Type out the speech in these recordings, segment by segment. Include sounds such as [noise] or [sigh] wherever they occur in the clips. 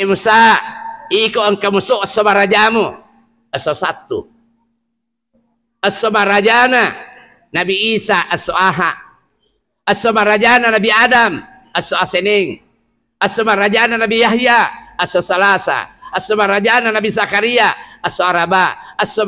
imsa iko angka asma rajamu. aso satu rajana Nabi Isa aso aha rajana Nabi Adam aso asening rajana Nabi Yahya aso salasa rajana Nabi Zakaria aso araba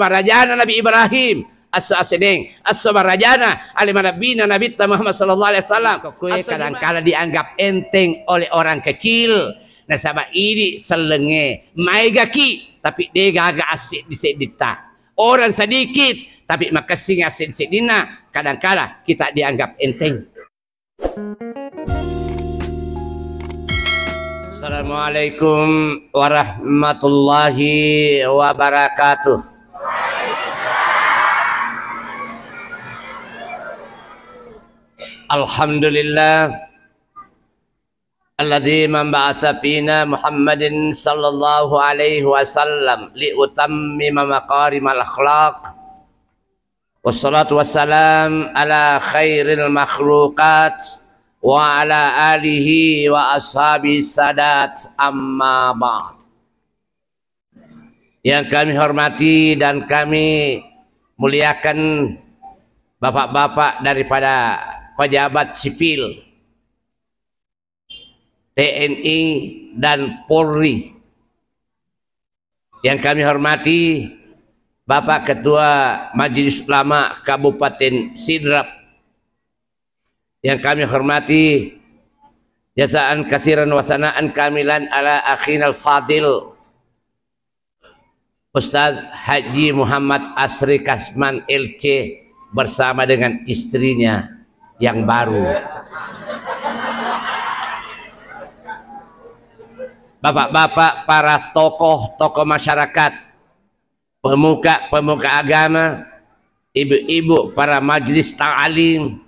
rajana Nabi Ibrahim as-asideng as-sabarajana alimanabina nabi Muhammad sallallahu alaihi wasallam kadang-kadang dianggap enteng oleh orang kecil Nah sabab ini selenge mai gaki tapi dia gagak asik di sedita orang sedikit tapi makasih ngasih sedina kadang-kala kita dianggap enteng Assalamualaikum warahmatullahi wabarakatuh Alhamdulillah alladzi mamba'atsa fina Muhammadin sallallahu alaihi wasallam li utammi maqarimal akhlaq wassalatu wassalam ala khairil makhlukat wa ala alihi wa ashabi sadat amma ba'd yang kami hormati dan kami muliakan bapak-bapak daripada pejabat sipil TNI dan Polri. Yang kami hormati Bapak Ketua Majelis Ulama Kabupaten Sidrap. Yang kami hormati Jasaan kasiran wasanaan kamilan ala akhin al-fadil Ustaz Haji Muhammad Asri Kasman LC bersama dengan istrinya yang baru. bapak-bapak, para tokoh-tokoh masyarakat, pemuka-pemuka agama, ibu-ibu para majlis ta'alim,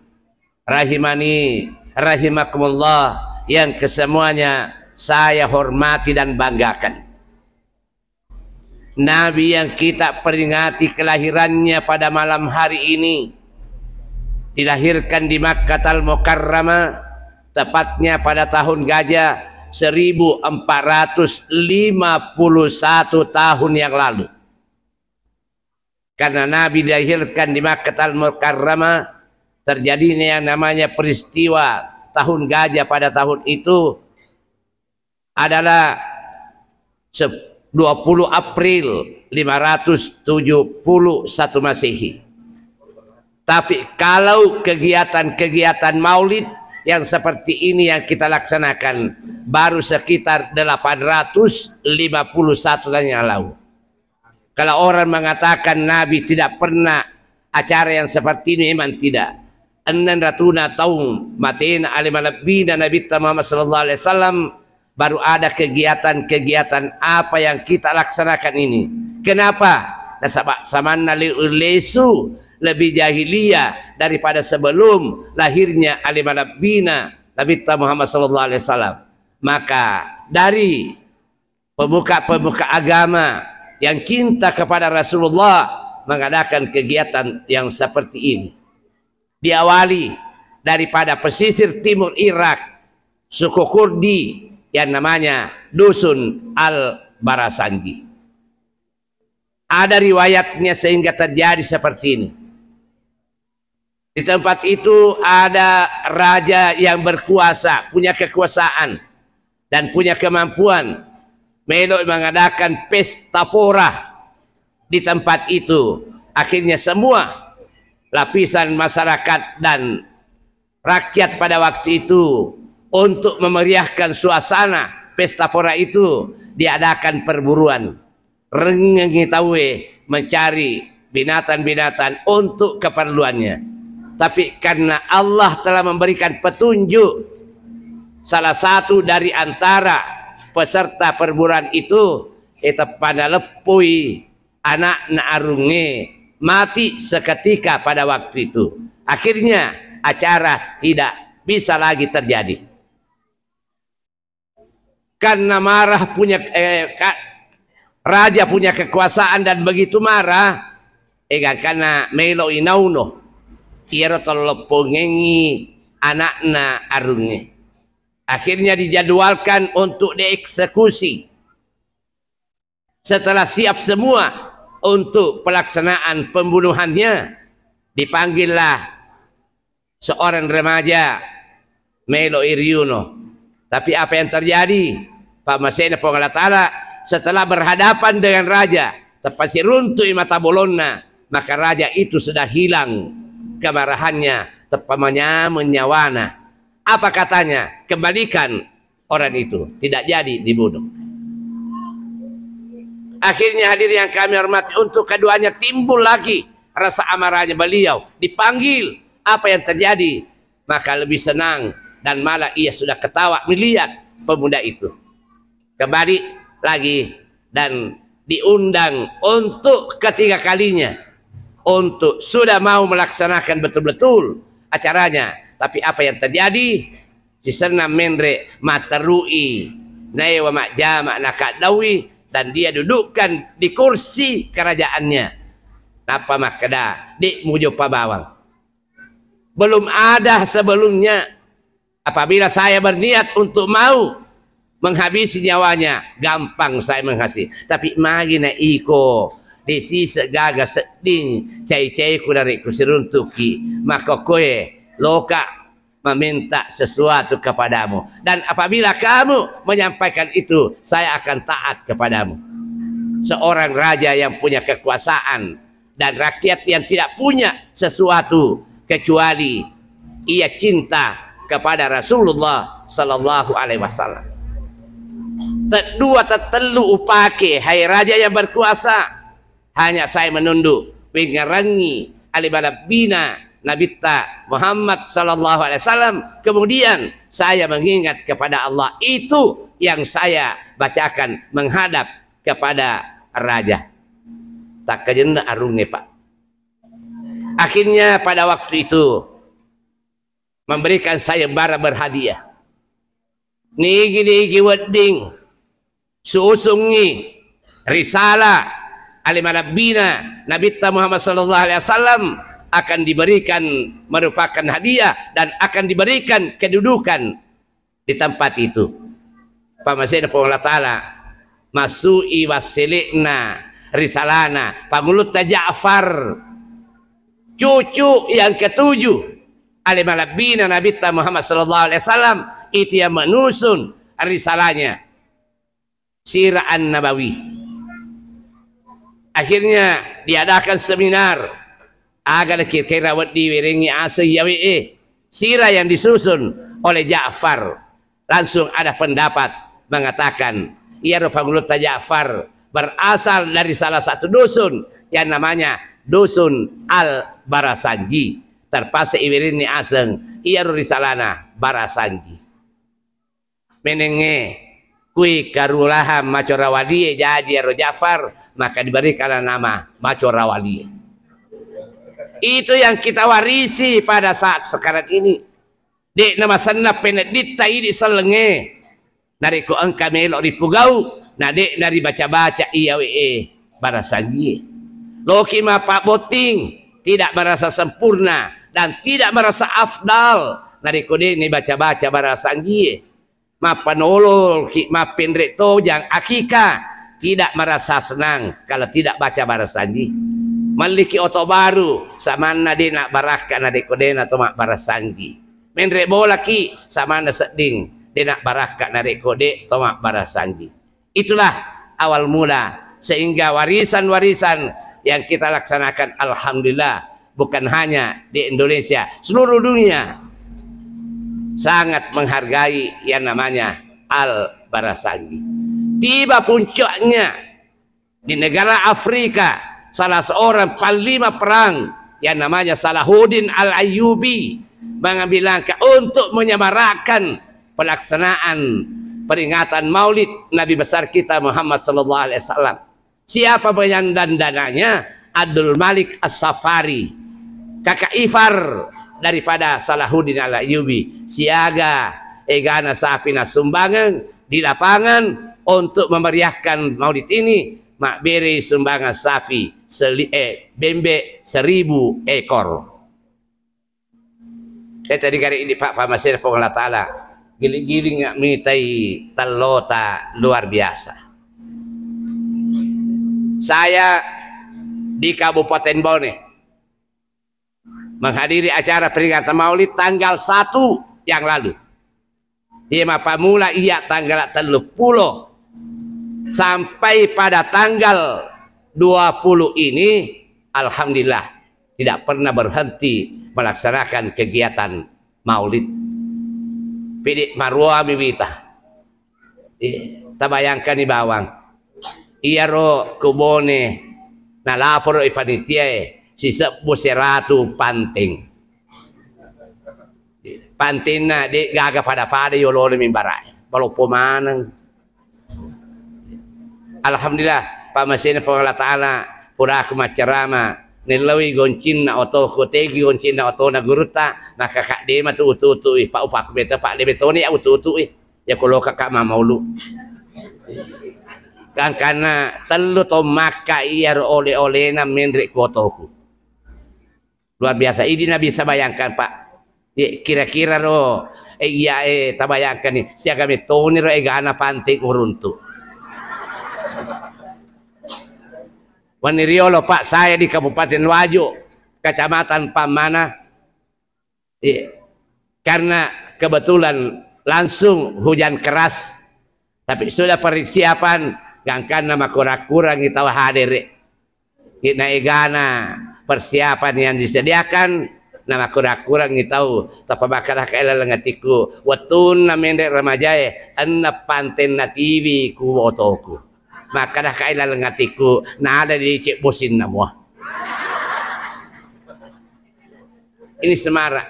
rahimani, rahimakumullah, yang kesemuanya saya hormati dan banggakan. Nabi yang kita peringati kelahirannya pada malam hari ini dilahirkan di Makkah Al-Mukarramah tepatnya pada tahun gajah 1451 tahun yang lalu. Karena Nabi dilahirkan di Makkah Al-Mukarramah terjadinya yang namanya peristiwa tahun gajah pada tahun itu adalah 20 April 571 Masehi. Tapi kalau kegiatan-kegiatan maulid yang seperti ini yang kita laksanakan baru sekitar 851 tahun yang lalu. Kalau orang mengatakan Nabi tidak pernah acara yang seperti ini memang tidak. Enam ratuna tahun matiin alim lebih dan Nabi Muhammad Sallallahu Alaihi Wasallam baru ada kegiatan-kegiatan apa yang kita laksanakan ini. Kenapa? sama nali ulisu lebih jahiliyah daripada sebelum lahirnya Ali Bina Nabi Muhammad sallallahu alaihi wasallam. Maka dari pemuka-pemuka agama yang cinta kepada Rasulullah mengadakan kegiatan yang seperti ini. Diawali daripada pesisir timur Irak, suku Kurdi yang namanya Dusun Al-Barasangi. Ada riwayatnya sehingga terjadi seperti ini. Di tempat itu ada raja yang berkuasa, punya kekuasaan dan punya kemampuan. Melok mengadakan pesta pora di tempat itu. Akhirnya semua lapisan masyarakat dan rakyat pada waktu itu untuk memeriahkan suasana pesta pora itu diadakan perburuan. Rengengitawe mencari binatang-binatang untuk keperluannya tapi karena Allah telah memberikan petunjuk salah satu dari antara peserta perburuan itu itu pada lepui anak naarunge mati seketika pada waktu itu akhirnya acara tidak bisa lagi terjadi karena marah punya eh, raja punya kekuasaan dan begitu marah eh karena melo inauno kalau pengengi anakna Arungnya. akhirnya dijadwalkan untuk dieksekusi setelah siap semua untuk pelaksanaan pembunuhannya dipanggillah seorang remaja Melo Iriuno tapi apa yang terjadi Pak Masena Pongalatara setelah berhadapan dengan raja terpasir runtuh mata bolonna maka raja itu sudah hilang kemarahannya, terpamanya menyawana. Apa katanya? Kembalikan orang itu. Tidak jadi dibunuh. Akhirnya hadir yang kami hormati untuk keduanya timbul lagi rasa amarahnya beliau. Dipanggil apa yang terjadi. Maka lebih senang dan malah ia sudah ketawa melihat pemuda itu. Kembali lagi dan diundang untuk ketiga kalinya untuk sudah mau melaksanakan betul-betul acaranya. Tapi apa yang terjadi? Sisana menre materui naiwa makjama nakadawi dan dia dudukkan di kursi kerajaannya. Napa keda di mujo pabawang. Belum ada sebelumnya apabila saya berniat untuk mau menghabisi nyawanya gampang saya menghasi tapi mari na iko desi segaga seding cai-cai ku dari kusiruntuki maka kue loka meminta sesuatu kepadamu dan apabila kamu menyampaikan itu saya akan taat kepadamu seorang raja yang punya kekuasaan dan rakyat yang tidak punya sesuatu kecuali ia cinta kepada Rasulullah sallallahu alaihi wasallam kedua tetelu upake hai raja yang berkuasa hanya saya menunduk bina Nabi Ta Muhammad Sallallahu Alaihi Wasallam kemudian saya mengingat kepada Allah itu yang saya bacakan menghadap kepada raja tak kejenda arungnya pak akhirnya pada waktu itu memberikan saya bara berhadiah niki niki wedding susungi risalah alimanabina Nabi Muhammad sallallahu alaihi wasallam akan diberikan merupakan hadiah dan akan diberikan kedudukan di tempat itu. Pamasina Allah Ta'ala Masu'i wasilikna Risalana Pangulutna Ja'far Cucu yang ketujuh Alimalabina Nabi Muhammad Sallallahu Alaihi Wasallam Itu yang menusun risalanya Siraan Nabawi akhirnya diadakan seminar agar kira-kira wedi wiringi asing yawi eh. sirah yang disusun oleh Ja'far langsung ada pendapat mengatakan ia ya Rupaguluta Ja'far berasal dari salah satu dusun yang namanya dusun Al Barasanji terpaksa iwirini aseng ia rupa Risalana Barasanji menenge kui karulaha macorawali jadi ero Jafar maka diberi kala nama macorawali itu yang kita warisi pada saat sekarang ini di nama sana penedita ini selenge dari ku engka melok di pugau nah dari baca-baca iya we eh, para sanji loki ma pak boting tidak merasa sempurna dan tidak merasa afdal dari ku ini baca-baca para mapanolol hikmah pendrekto yang akika tidak merasa senang kalau tidak baca barasanji Memiliki oto baru sama nadi nak baraka nadi kode atau mak barasanji boleh lagi sama seding nak baraka nadi kode mak barasanji itulah awal mula sehingga warisan-warisan yang kita laksanakan alhamdulillah bukan hanya di Indonesia seluruh dunia sangat menghargai yang namanya Al Barasangi. Tiba puncaknya di negara Afrika, salah seorang panglima perang yang namanya Salahuddin Al Ayyubi mengambil langkah untuk menyamarakan pelaksanaan peringatan Maulid Nabi besar kita Muhammad sallallahu alaihi wasallam. Siapa penyandang dananya? Abdul Malik As-Safari. Kakak Ifar daripada Salahuddin Al-Ayyubi siaga egana sapina sumbangan di lapangan untuk memeriahkan maulid ini mak beri sumbangan sapi seli, eh, bembe seribu ekor saya eh, tadi kali ini Pak Pamasir Pengolah Ta'ala giling-giling nggak mengitai telota luar biasa saya di Kabupaten Bone menghadiri acara peringatan Maulid tanggal 1 yang lalu. Ima iya, pamula ia tanggal 30 sampai pada tanggal 20 ini alhamdulillah tidak pernah berhenti melaksanakan kegiatan Maulid. Pidik marwa Kita iya, Bayangkan di bawang. Iya ro kubone nalaporo ipanitiae. Eh sepuh si ratu panting pantina di gaga pada pada yo lolo mimbarai balok pemanang alhamdulillah pamasin fa Allah taala pura kuma cerama nilawi goncinna oto kotegi goncinna oto na guruta na kakak de matu utu utu ih pak upak beta pak de ya utu utu ih ya kalau kakak ma maulu dan karena telu to maka iya oleh oleh na mendrik kotoku Luar biasa. Ini Nabi bisa bayangkan Pak. Kira-kira ro Eh, iya eh tak bayangkan nih. nih kami toni roh eh, egana panting uruntu. lo Pak saya di Kabupaten Wajo, Kecamatan Pamana. Eh, karena kebetulan langsung hujan keras. Tapi sudah persiapan gangkan nama kura-kura kita hadir Kita egana persiapan yang disediakan nama kura-kura ngitau tapa bakalah kaela langatiku watun namende ramajae anna panten nativi ku otoku makalah kaela lengatiku na ada di cek bosin ini semara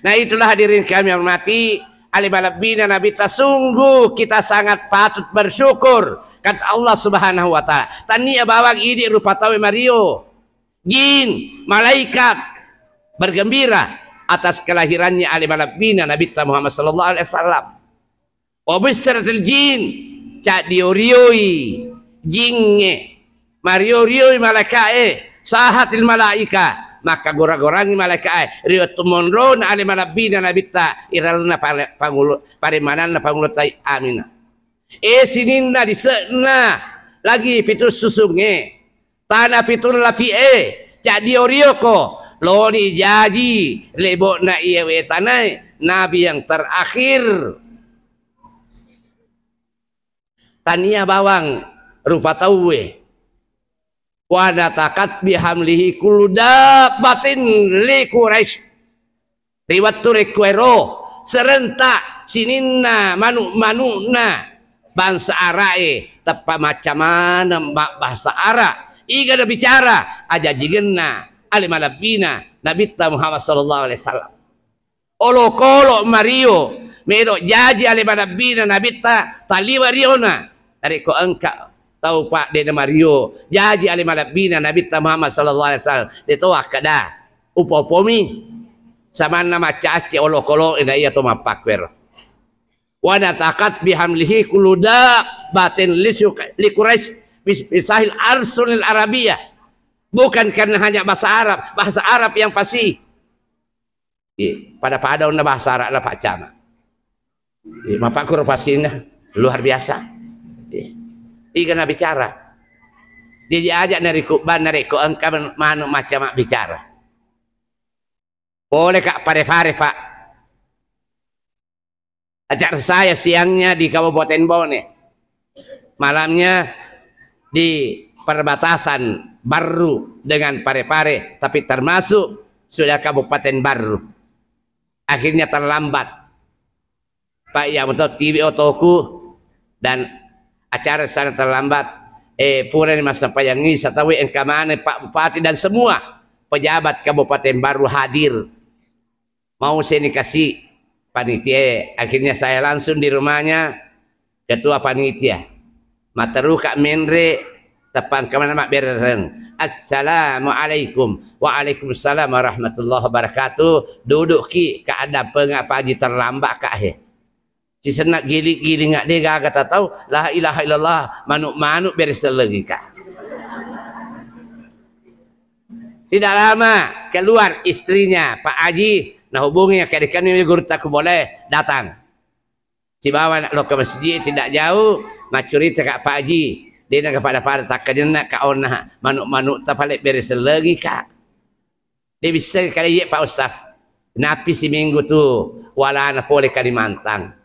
nah itulah hadirin kami yang hormati alimalabina Nabi sungguh kita sangat patut bersyukur kata Allah Subhanahu wa taala tania bawang ini rupa tawe mario jin malaikat bergembira atas kelahirannya alimalabina Nabi Muhammad sallallahu alaihi wasallam wa bisratil jin cak diorioi jinge mario rioi eh sahatil malaika maka gora-gorangi malaikat ai rio tumonron ale malabina nabita iralna pangulo na pangulo tai amina e na disekna lagi pitu susunge tanah pitu lafi e jadi orioko loni jadi lebo na iya we tanai nabi yang terakhir tania bawang rupa tauwe wa natakat bihamlihi kullu batin li quraish riwat turekwero serentak sininna manu manuna bangsa arae tepa macam mana bahasa ara iga ada bicara aja jigenna malabina nabi Muhammad sallallahu alaihi wasallam olo kolo mario medo jaji malabina nabi ta taliwa riona dari ko engkau tau pak de Mario jadi alim bina nabi Muhammad sallallahu alaihi wasallam de to akada upopomi sama nama caci olo kolo ina iya to wer wa natakat bihamlihi kuluda batin li bis bisahil arsunil arabia bukan karena hanya bahasa Arab bahasa Arab yang pasti pada pada undang bahasa Arab lah pak cama mapakur pastinya luar biasa ikan bicara dia diajak dari kuban dari ku engkau manu macam bicara boleh kak pare pare pak Ajar saya siangnya di Kabupaten Bone malamnya di perbatasan baru dengan Parepare -pare, tapi termasuk sudah Kabupaten Baru akhirnya terlambat Pak Yamoto TV Otoku dan acara sangat terlambat eh pura ni masa payangi satawi engkamane Pak Bupati dan semua pejabat Kabupaten Baru hadir mau saya dikasih panitia akhirnya saya langsung di rumahnya ketua panitia materu kak menre tepan kemana mak bereng assalamualaikum waalaikumsalam warahmatullahi wabarakatuh duduk ki keadaan pengapa terlambat kak he Si senak giri-giri ngak dia kata tahu la ilaha illallah manuk-manuk beres lagi kak. Tidak lama keluar istrinya Pak Haji nak hubungi ke dekan ni guru tak boleh datang. Si bawa nak ke masjid tidak jauh macuri cakap Pak Haji dia nak kepada para tak kena nak ka ona manuk-manuk tak balik beres lagi kak. Dia bisa kali ye Pak Ustaz. Napi si minggu tu wala nak boleh Kalimantan. mantang.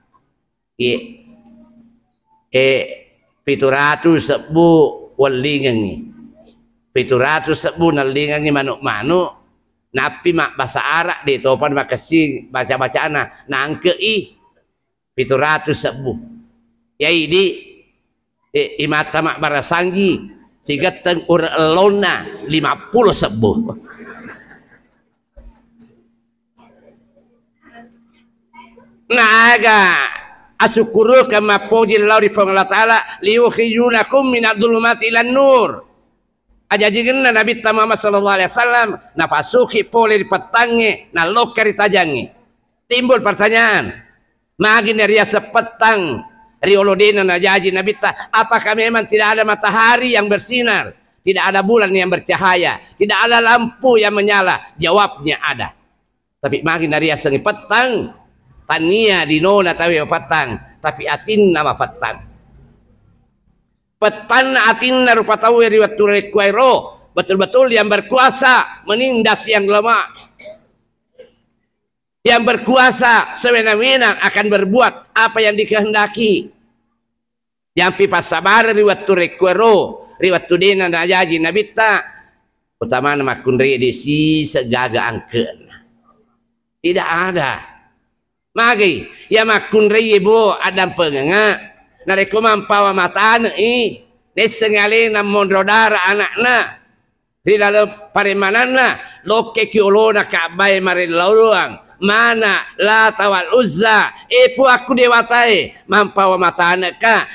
i e pituratu sebu walingengi pituratu sebu nalingengi manuk-manuk napi mak bahasa Arab di topan makasi baca baca anak nangke i pituratu sebu ya ini e, imata mak barasanggi sehingga tengur elona lima puluh sebu [laughs] naga asyukuru kama pojil lauri fangala ta'ala liukhiyunakum minadzulumati ilan nur ajajigenna nabi tamama sallallahu alaihi wasallam na pole di petangi na lokari tajangi timbul pertanyaan magin ria sepetang riolodina na jaji nabi ta apakah memang tidak ada matahari yang bersinar tidak ada bulan yang bercahaya tidak ada lampu yang menyala jawabnya ada tapi magin dari sengi petang Tania dinona tawi patang, tapi atin nama patang. Petan atin rupa tahu ya riwat rekuairo betul-betul yang berkuasa menindas yang lemah. Yang berkuasa sewenang-wenang akan berbuat apa yang dikehendaki. Yang pipa sabar riwat kuairo riwat tudena najaji nabita utama nama kunri edisi segaga angken. Tidak ada Mari, ya makun ribu adam pengenga nareko mampawa matan i desengali namon rodar anakna di dalam parimanana loke kiolo na kabai mari lauluang mana la tawal uzza ipu aku dewatai mampawa matana ka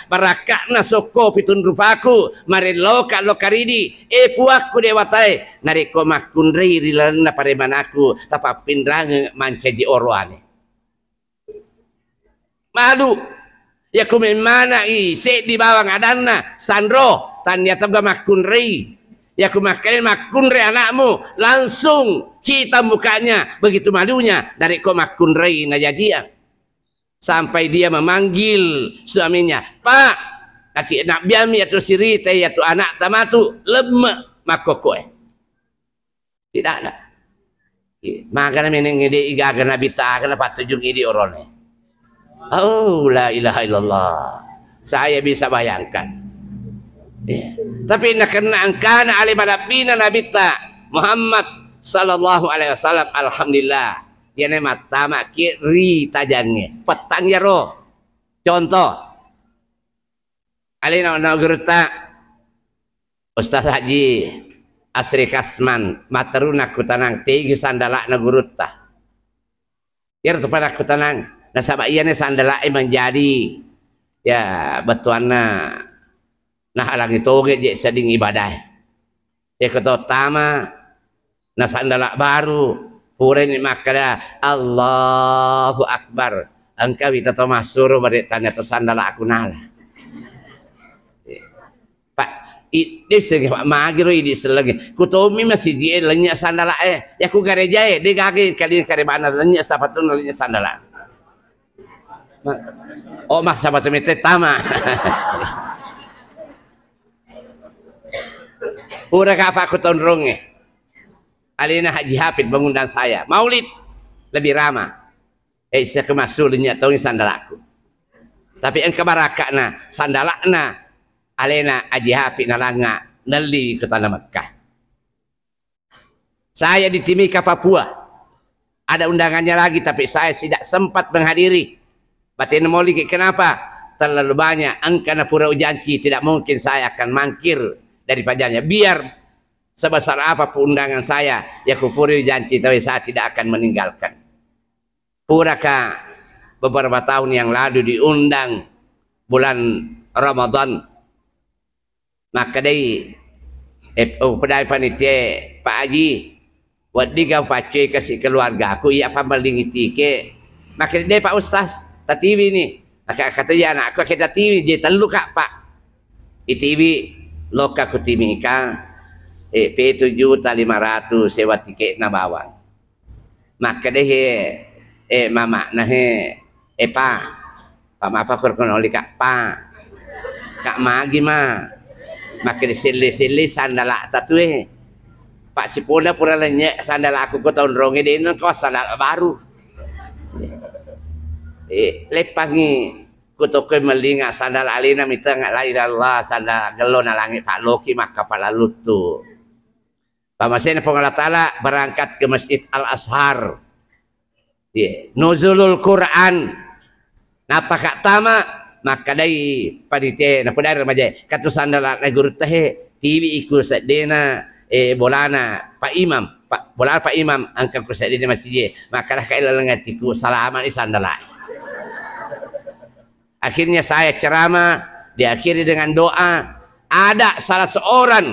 na soko pitun rupaku mari loka lokaridi ipu aku dewatai nareko makun ri di dalam parimanaku tapapin range mancaji oroane madu yakum mana i, se di bawang adanna sandro tanya tabga makunri ya kumakalin makunri anakmu langsung kita mukanya begitu malunya dari ko makunri najadian ya. sampai dia memanggil suaminya pak kati nak biar mi atau siri teh atau anak tamatu lemak makokoe eh. tidak nak, Makanya meneng ide iga kena bita kena patujung ide orangnya. Eh. Oh, la ilaha illallah. Saya bisa bayangkan. Ya. Tapi kena angkana alim alabina Ta Muhammad sallallahu alaihi wasallam alhamdulillah dia mata tamak kiri tajangnya petang ya roh contoh alina gerta. Ustaz Haji Astri Kasman materuna kutanang tinggi sandalak gerta. ya tepan aku tanang Dan sebab ia ni sandalai menjadi ya bertuana nah alang itu orang yang sedang ibadah. Ya kata utama nah sandalak baru pura ni makada Allahu Akbar engkau kita tahu suruh beri tanya tu sandalak aku nalah. Pak, ini segi pak magiru ini selagi. Kutomi masih dia lenyak sandalak eh. Ya ku gereja eh. Dia kaki kali kari mana lenyak sapatun lenyak sandalak. omah oh, sama temite tama Pura kapa aku tahun ronge. Alina Haji Hafid mengundang saya. Maulid lebih ramah. Eh saya kemasulinya tahu ini sandalaku. Tapi yang kebarakakna sandalakna Alena Haji Hafid nalanga neli ke tanah Mekah. Saya di Timika Papua. Ada undangannya lagi tapi saya tidak sempat menghadiri. Batin Moliki kenapa? Terlalu banyak engkau pura janji tidak mungkin saya akan mangkir dari pajarnya. Biar sebesar apa undangan saya ya kupuri janji tapi saya tidak akan meninggalkan. Puraka beberapa tahun yang lalu diundang bulan Ramadan. Maka dari eh, oh, pedai panitia Pak Haji wadiga pacu kasih keluarga aku ya pambaling tike? Maka dari Pak Ustaz tak TV ni. Akak kata dia anak aku kita TV dia terlalu kak pak. I TV loka ku TV ka. Eh P7 lima 500 sewa tiket na bawang. Mak kada eh mama na he eh, eh pak, Pa ma pa kor kon kak pak, Kak ma gi ma. Mak kada sele sandal sandala ta tu eh. Pak pula pura lenyek sandal lah aku kau tahun rongi dia kau sandal baru. eh, lepangi kutoke melinga sandal alina mita ngak la sandal gelo na langit pak loki maka lalu tu pamasin pengalat taala berangkat ke masjid al ashar yeah. nuzulul quran napa kak tama maka dari panitia, napa dari remaja katu sandal na guru teh tiwi iku sedena eh bolana pak imam pak bolana pak imam angkat ku sedena masjid maka dah kaila langatiku salaman sandalai Akhirnya saya ceramah, diakhiri dengan doa. Ada salah seorang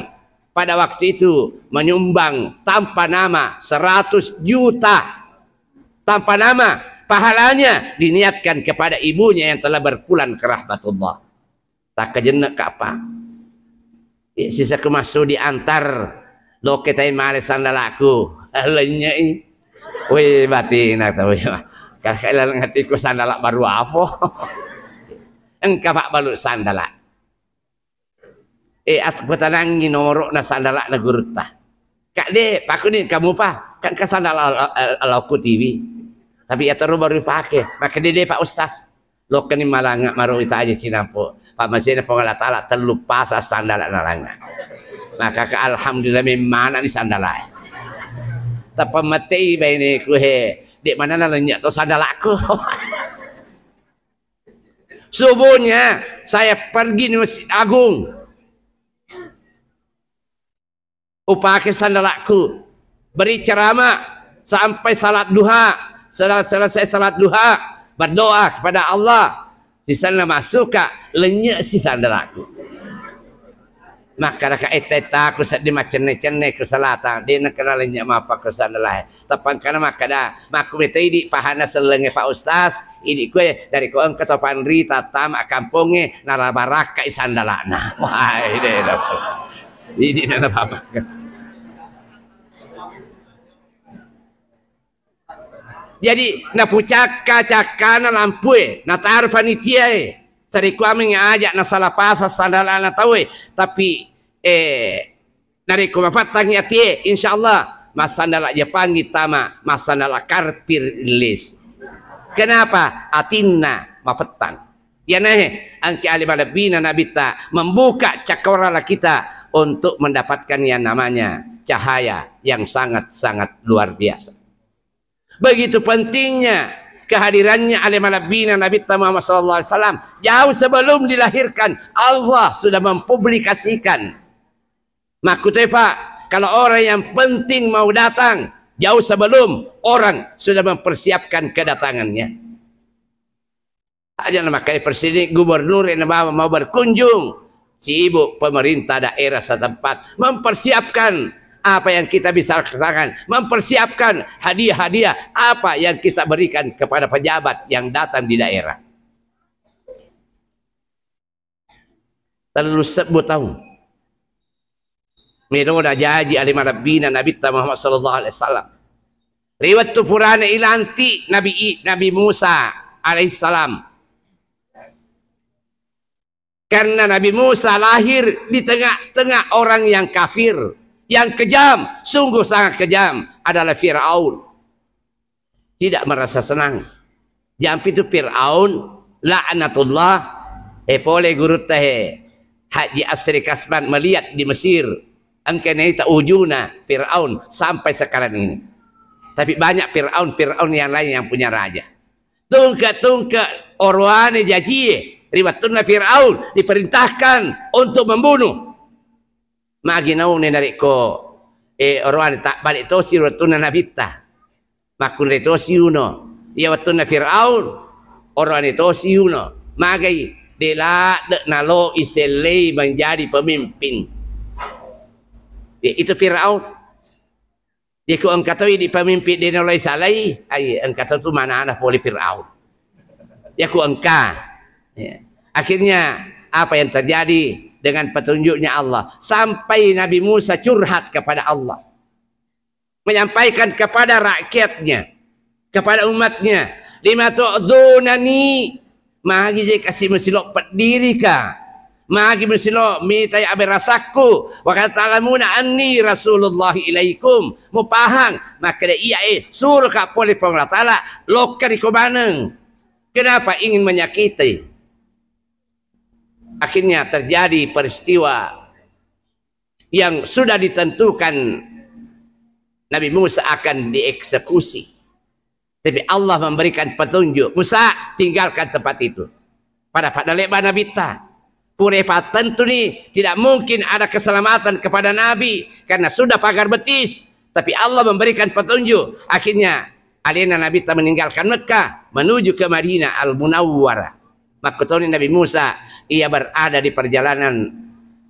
pada waktu itu menyumbang tanpa nama 100 juta. Tanpa nama, pahalanya diniatkan kepada ibunya yang telah berpulang ke rahmatullah. Tak kejenak ke apa? Ya, sisa kemasu diantar kita loketai male sandalaku. [laughs] Lenyai. Wih batin. [laughs] Kakak ngerti hatiku sandalak baru apa? [laughs] engkau pak balut sandalak eh aku petanangi norok na sandalak na gurta kak de pakuni kamu pa kan ka sandala alaku eh, eh, TV. tapi ya teru baru pakai maka de pak ustaz lo kini malanga maru ita aja kinampo pak masih pengalat terlupa sa sandalak sandala nalanga maka ka alhamdulillah memana ni sandalak tapi mati bayi ni kuhe dek mana nanya tu sandala aku [laughs] Subuhnya saya pergi di Masjid Agung. upah sandal Beri ceramah sampai salat duha. Setelah selesai salat duha, berdoa kepada Allah. Di sana masuk lenyek si sandal maka nah, raka eta ku di macam cene ke selatan di negara lainnya apa ke sana lah tapang karena maka dah maku beta ini pahana selenge pak ustaz ini kue dari kau ke topan tata mak kampungnya nara baraka nah, wah ini ini ada apa jadi na kacakan lampu lampue na tarfanitia e sarikuaming aja na pasas sandal na tawe tapi eh dari fatang ya tie insyaallah masanala Jepang tama masanala kartir list kenapa atinna mapetang ya neh nah, angki alimalabina nabita membuka cakrawala kita untuk mendapatkan yang namanya cahaya yang sangat-sangat luar biasa begitu pentingnya kehadirannya alim alabina Nabi Muhammad SAW jauh sebelum dilahirkan Allah sudah mempublikasikan Makutefa kalau orang yang penting mau datang jauh sebelum orang sudah mempersiapkan kedatangannya aja makanya presiden gubernur yang mau berkunjung si ibu pemerintah daerah setempat mempersiapkan apa yang kita bisa laksanakan, mempersiapkan hadiah-hadiah apa yang kita berikan kepada pejabat yang datang di daerah. Terlalu sebut tahu. Meroda jaji alim rabbina Nabi Muhammad sallallahu alaihi wasallam. Riwat tupurana ilanti Nabi Nabi Musa alaihissalam. Karena Nabi Musa lahir di tengah-tengah orang yang kafir. Yang kejam, sungguh sangat kejam adalah Fir'aun. Tidak merasa senang. Yang itu Fir'aun, la'anatullah, pole eh, guru teh. Haji Asri Kasman melihat di Mesir. engkene tak ujuna Fir'aun sampai sekarang ini. Tapi banyak Fir'aun-Fir'aun yang lain yang punya raja. Tungka-tungka orwane jaji. Ribatunna Fir'aun diperintahkan untuk membunuh magina wong narik ko e orang tak balik tosi waktu na nafita makun si uno ia na fir'aun orang si uno magai na nalo iselei menjadi pemimpin e, itu fir'aun dia ku engkau di pemimpin na lo salai ai engkau tu mana anak poli fir'aun dia ku angka ya. akhirnya apa yang terjadi dengan petunjuknya Allah sampai Nabi Musa curhat kepada Allah menyampaikan kepada rakyatnya kepada umatnya lima tu'dunani mahagi je kasih mesilok pediri ka mahagi mesilok minta ya abai rasaku wa katalamuna anni rasulullah ilaikum mupahang maka dia iya eh suruh kak polis pengelak talak lokar ikut kenapa ingin menyakiti akhirnya terjadi peristiwa yang sudah ditentukan Nabi Musa akan dieksekusi. Tapi Allah memberikan petunjuk. Musa tinggalkan tempat itu. Pada pada lebar Nabi ta. Purepa tentu nih tidak mungkin ada keselamatan kepada Nabi karena sudah pagar betis. Tapi Allah memberikan petunjuk. Akhirnya Alina Nabi ta meninggalkan Mekah menuju ke Madinah Al Munawwarah. Makutoni Nabi Musa, ia berada di perjalanan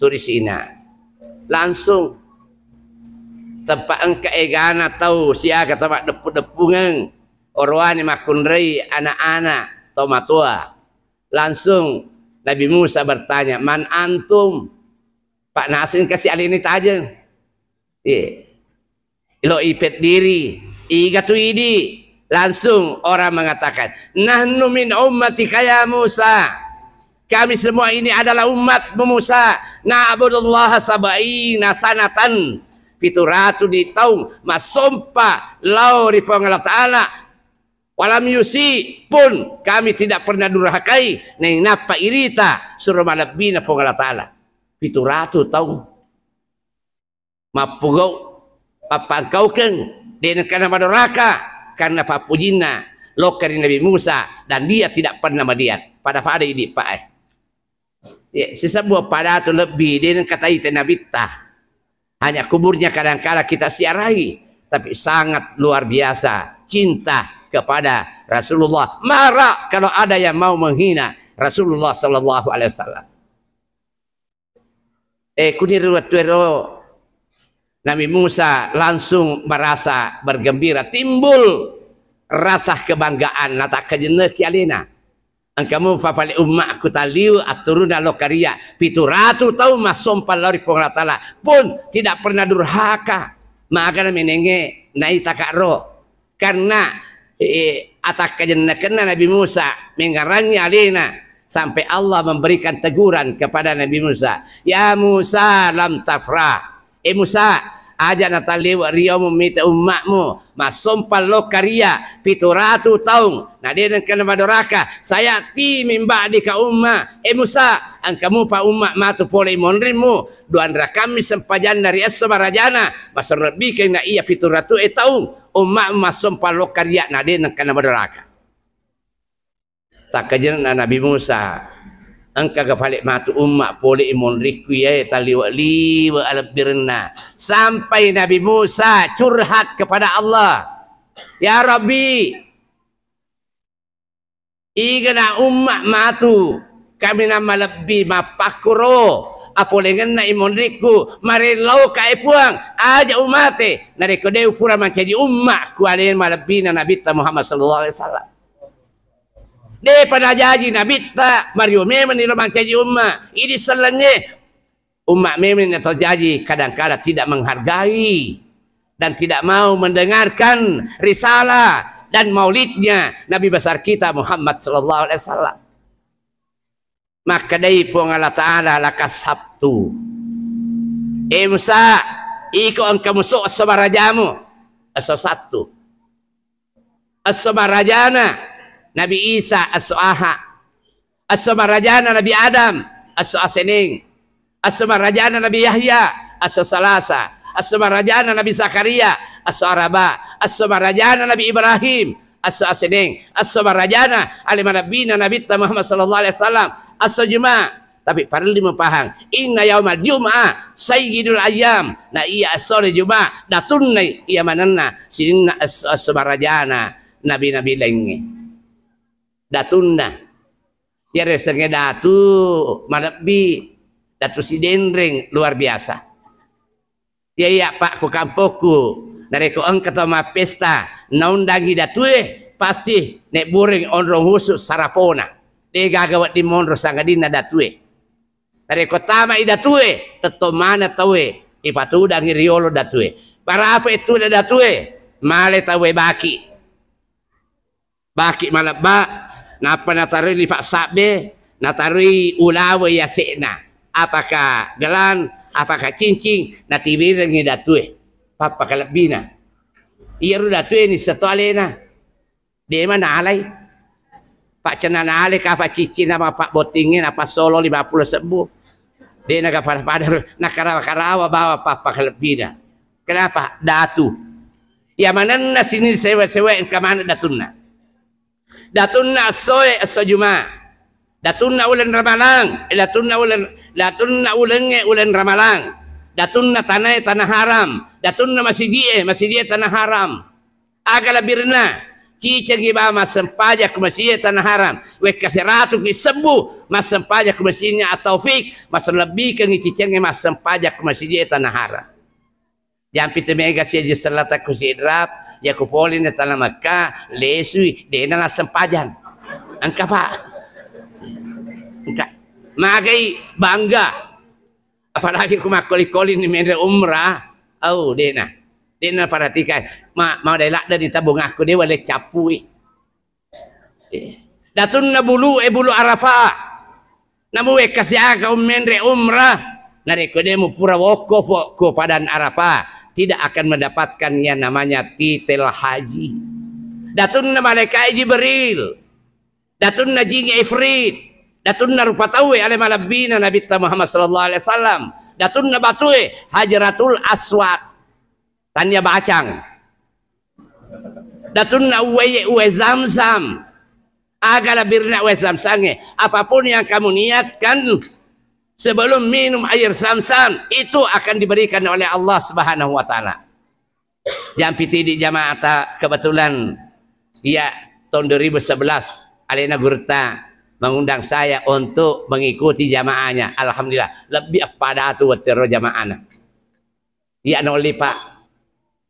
Turisina. Langsung tempat engkau egana tahu siaga tempat depu-depungan orwani makunrei anak-anak tomatua. Langsung Nabi Musa bertanya, "Man antum?" Pak Nasin kasih alini aja Iya. lo ipet diri, iga tu idi. Langsung orang mengatakan, "Nahnu min umat kaya Musa." Kami semua ini adalah umat Musa. Na'budullaha sab'ina sanatan. Pituratu di taum masompa lau rifang Allah Ta'ala. Walam yusi pun kami tidak pernah durhakai. Neng napa irita suruh bina fong Allah Ta'ala. Pituratu taum. Mapugau kau keng. Dengan kena madoraka karena Pak Pujina Nabi Musa dan dia tidak pernah melihat pada pada ini Pak eh. Ya, sesebua pada itu lebih dia kata itu Nabi tah. Hanya kuburnya kadang-kala kita siarahi tapi sangat luar biasa cinta kepada Rasulullah. Marah kalau ada yang mau menghina Rasulullah sallallahu alaihi wasallam. Eh kuniru tuero Nabi Musa langsung merasa bergembira, timbul rasa kebanggaan nata kajene kialina. Ya Angkamu fafali umma aku taliu aturuna lokaria pituratu tau masom palori pongratala pun tidak pernah durhaka maka menenge nai takaro karena eh, atak kajene kena Nabi Musa mengarangi alina ya sampai Allah memberikan teguran kepada Nabi Musa ya Musa lam tafrah Eh Musa, ajak na talewak riau meminta umatmu. Masum palokaria, pituratu taung. Na dia dan kena maduraka. Saya ti mimba di ka umat. Eh Musa, angkamu pa umat matu poli monrimu. Duan rakami sempajan dari esu barajana. Masa lebih kena iya pituratu eh taung. Umat masum palokaria, na dia dan kena maduraka. Tak kajian Nabi Musa. Angka ke falik matu umat polik imun rikwi ay eh, tali wa li wa albirna. Sampai Nabi Musa curhat kepada Allah. Ya Rabbi. Iga nak umat matu. Kami nama lebih mapakuro. Apa boleh kena imun rikku. Mari lau kai puang. Ajak umat eh. Nari kodew pura macam di umat. Kualian malabina Nabi Muhammad sallallahu alaihi wasallam. de pada jaji na bitta mariyo memang di lubang jaji umma ini selenge umma memang atau jaji kadang-kadang tidak menghargai dan tidak mau mendengarkan risalah dan maulidnya Nabi besar kita Muhammad sallallahu alaihi wasallam maka dari puang Allah Ta'ala lakas Sabtu eh Musa iko kamu sok sebarajamu asal satu asobarajana Nabi Isa as-su'aha. As-sama rajana Nabi Adam as-su'asening. As-sama rajana Nabi Yahya as-salasa. As-sama rajana Nabi Zakaria as-araba. As-sama rajana Nabi Ibrahim as-asening. As-sama rajana alimanabina Nabi Nabi Muhammad sallallahu alaihi wasallam as-sajma. Tapi perlu dimempahang. Inna yaumal jum'ah sayyidul ayam. Na iya asore juma Datunna iya mananna. Sinna as-sama rajana. Nabi-nabi lainnya datunda ya resernya datu malebi datu si dendring luar biasa ya ya pak ku kampoku ku eng ketoma pesta naundangi datu eh pasti nek buring onrong khusus sarapona gak gawat di monro sangadina datue ku tama i datue tetomana tawe udangi riolo datue para apa itu eh male tawe baki baki malebak napa natari lifak sabe natari ulawe ya sena apakah gelan apakah cincin natiwi dengi datue papa kalabina iya ru datue ni satu alena de mana alai pak cena alai ka pak cincin nama pak botingin apa solo 50 sebu de naga pada pada nakarawa karawa bawa papa kalabina kenapa datu Ya mana nasi ini sewa-sewa yang kemana datunna? Datunna soe sojuma. Datunna ulen ramalang. Eh, Datunna ulen. Datunna ulenge ulen ramalang. Datunna tanah tanah haram. Datunna masih dia eh, masih dia tanah haram. Agala birna. Kita gi ba mas sempaja ke masjid tanah haram. We kaseratu ki sembu mas sempaja ke masjidnya atau ah, fik mas lebih ke ngi cicenge mas sempaja ke masjid tanah haram. Yang pitu mega sia di selatan ku sidrap dia aku boleh ni tanah Mekah lesui dia nak lah sempajang engkau pak engkau makai bangga apalagi aku mak koli koli ni mende umrah oh dia nak dia nak perhatikan mak mau dah lak dari tabung aku dia boleh capui eh. eh. datun na bulu e bulu arafah namu wekasi aku mende umrah Nari kau dia mau pura wokoh wokoh padan Arafah. tidak akan mendapatkan yang namanya titel haji. Datunna malaikat Jibril. Datunna jing Ifrit. Datunna rupatawi ala malabina Nabi Muhammad sallallahu alaihi wasallam. Datunna batui hajaratul Aswad. Tanya bacang. Datunna uwe uwe zamzam. Agala birna uwe zamsange. Apapun yang kamu niatkan sebelum minum air samsam itu akan diberikan oleh Allah Subhanahu wa taala. Yang piti di jamaah kebetulan ya tahun 2011 Alena Gurta mengundang saya untuk mengikuti jamaahnya. Alhamdulillah lebih pada tu watero jamaahnya. Ya noli Pak.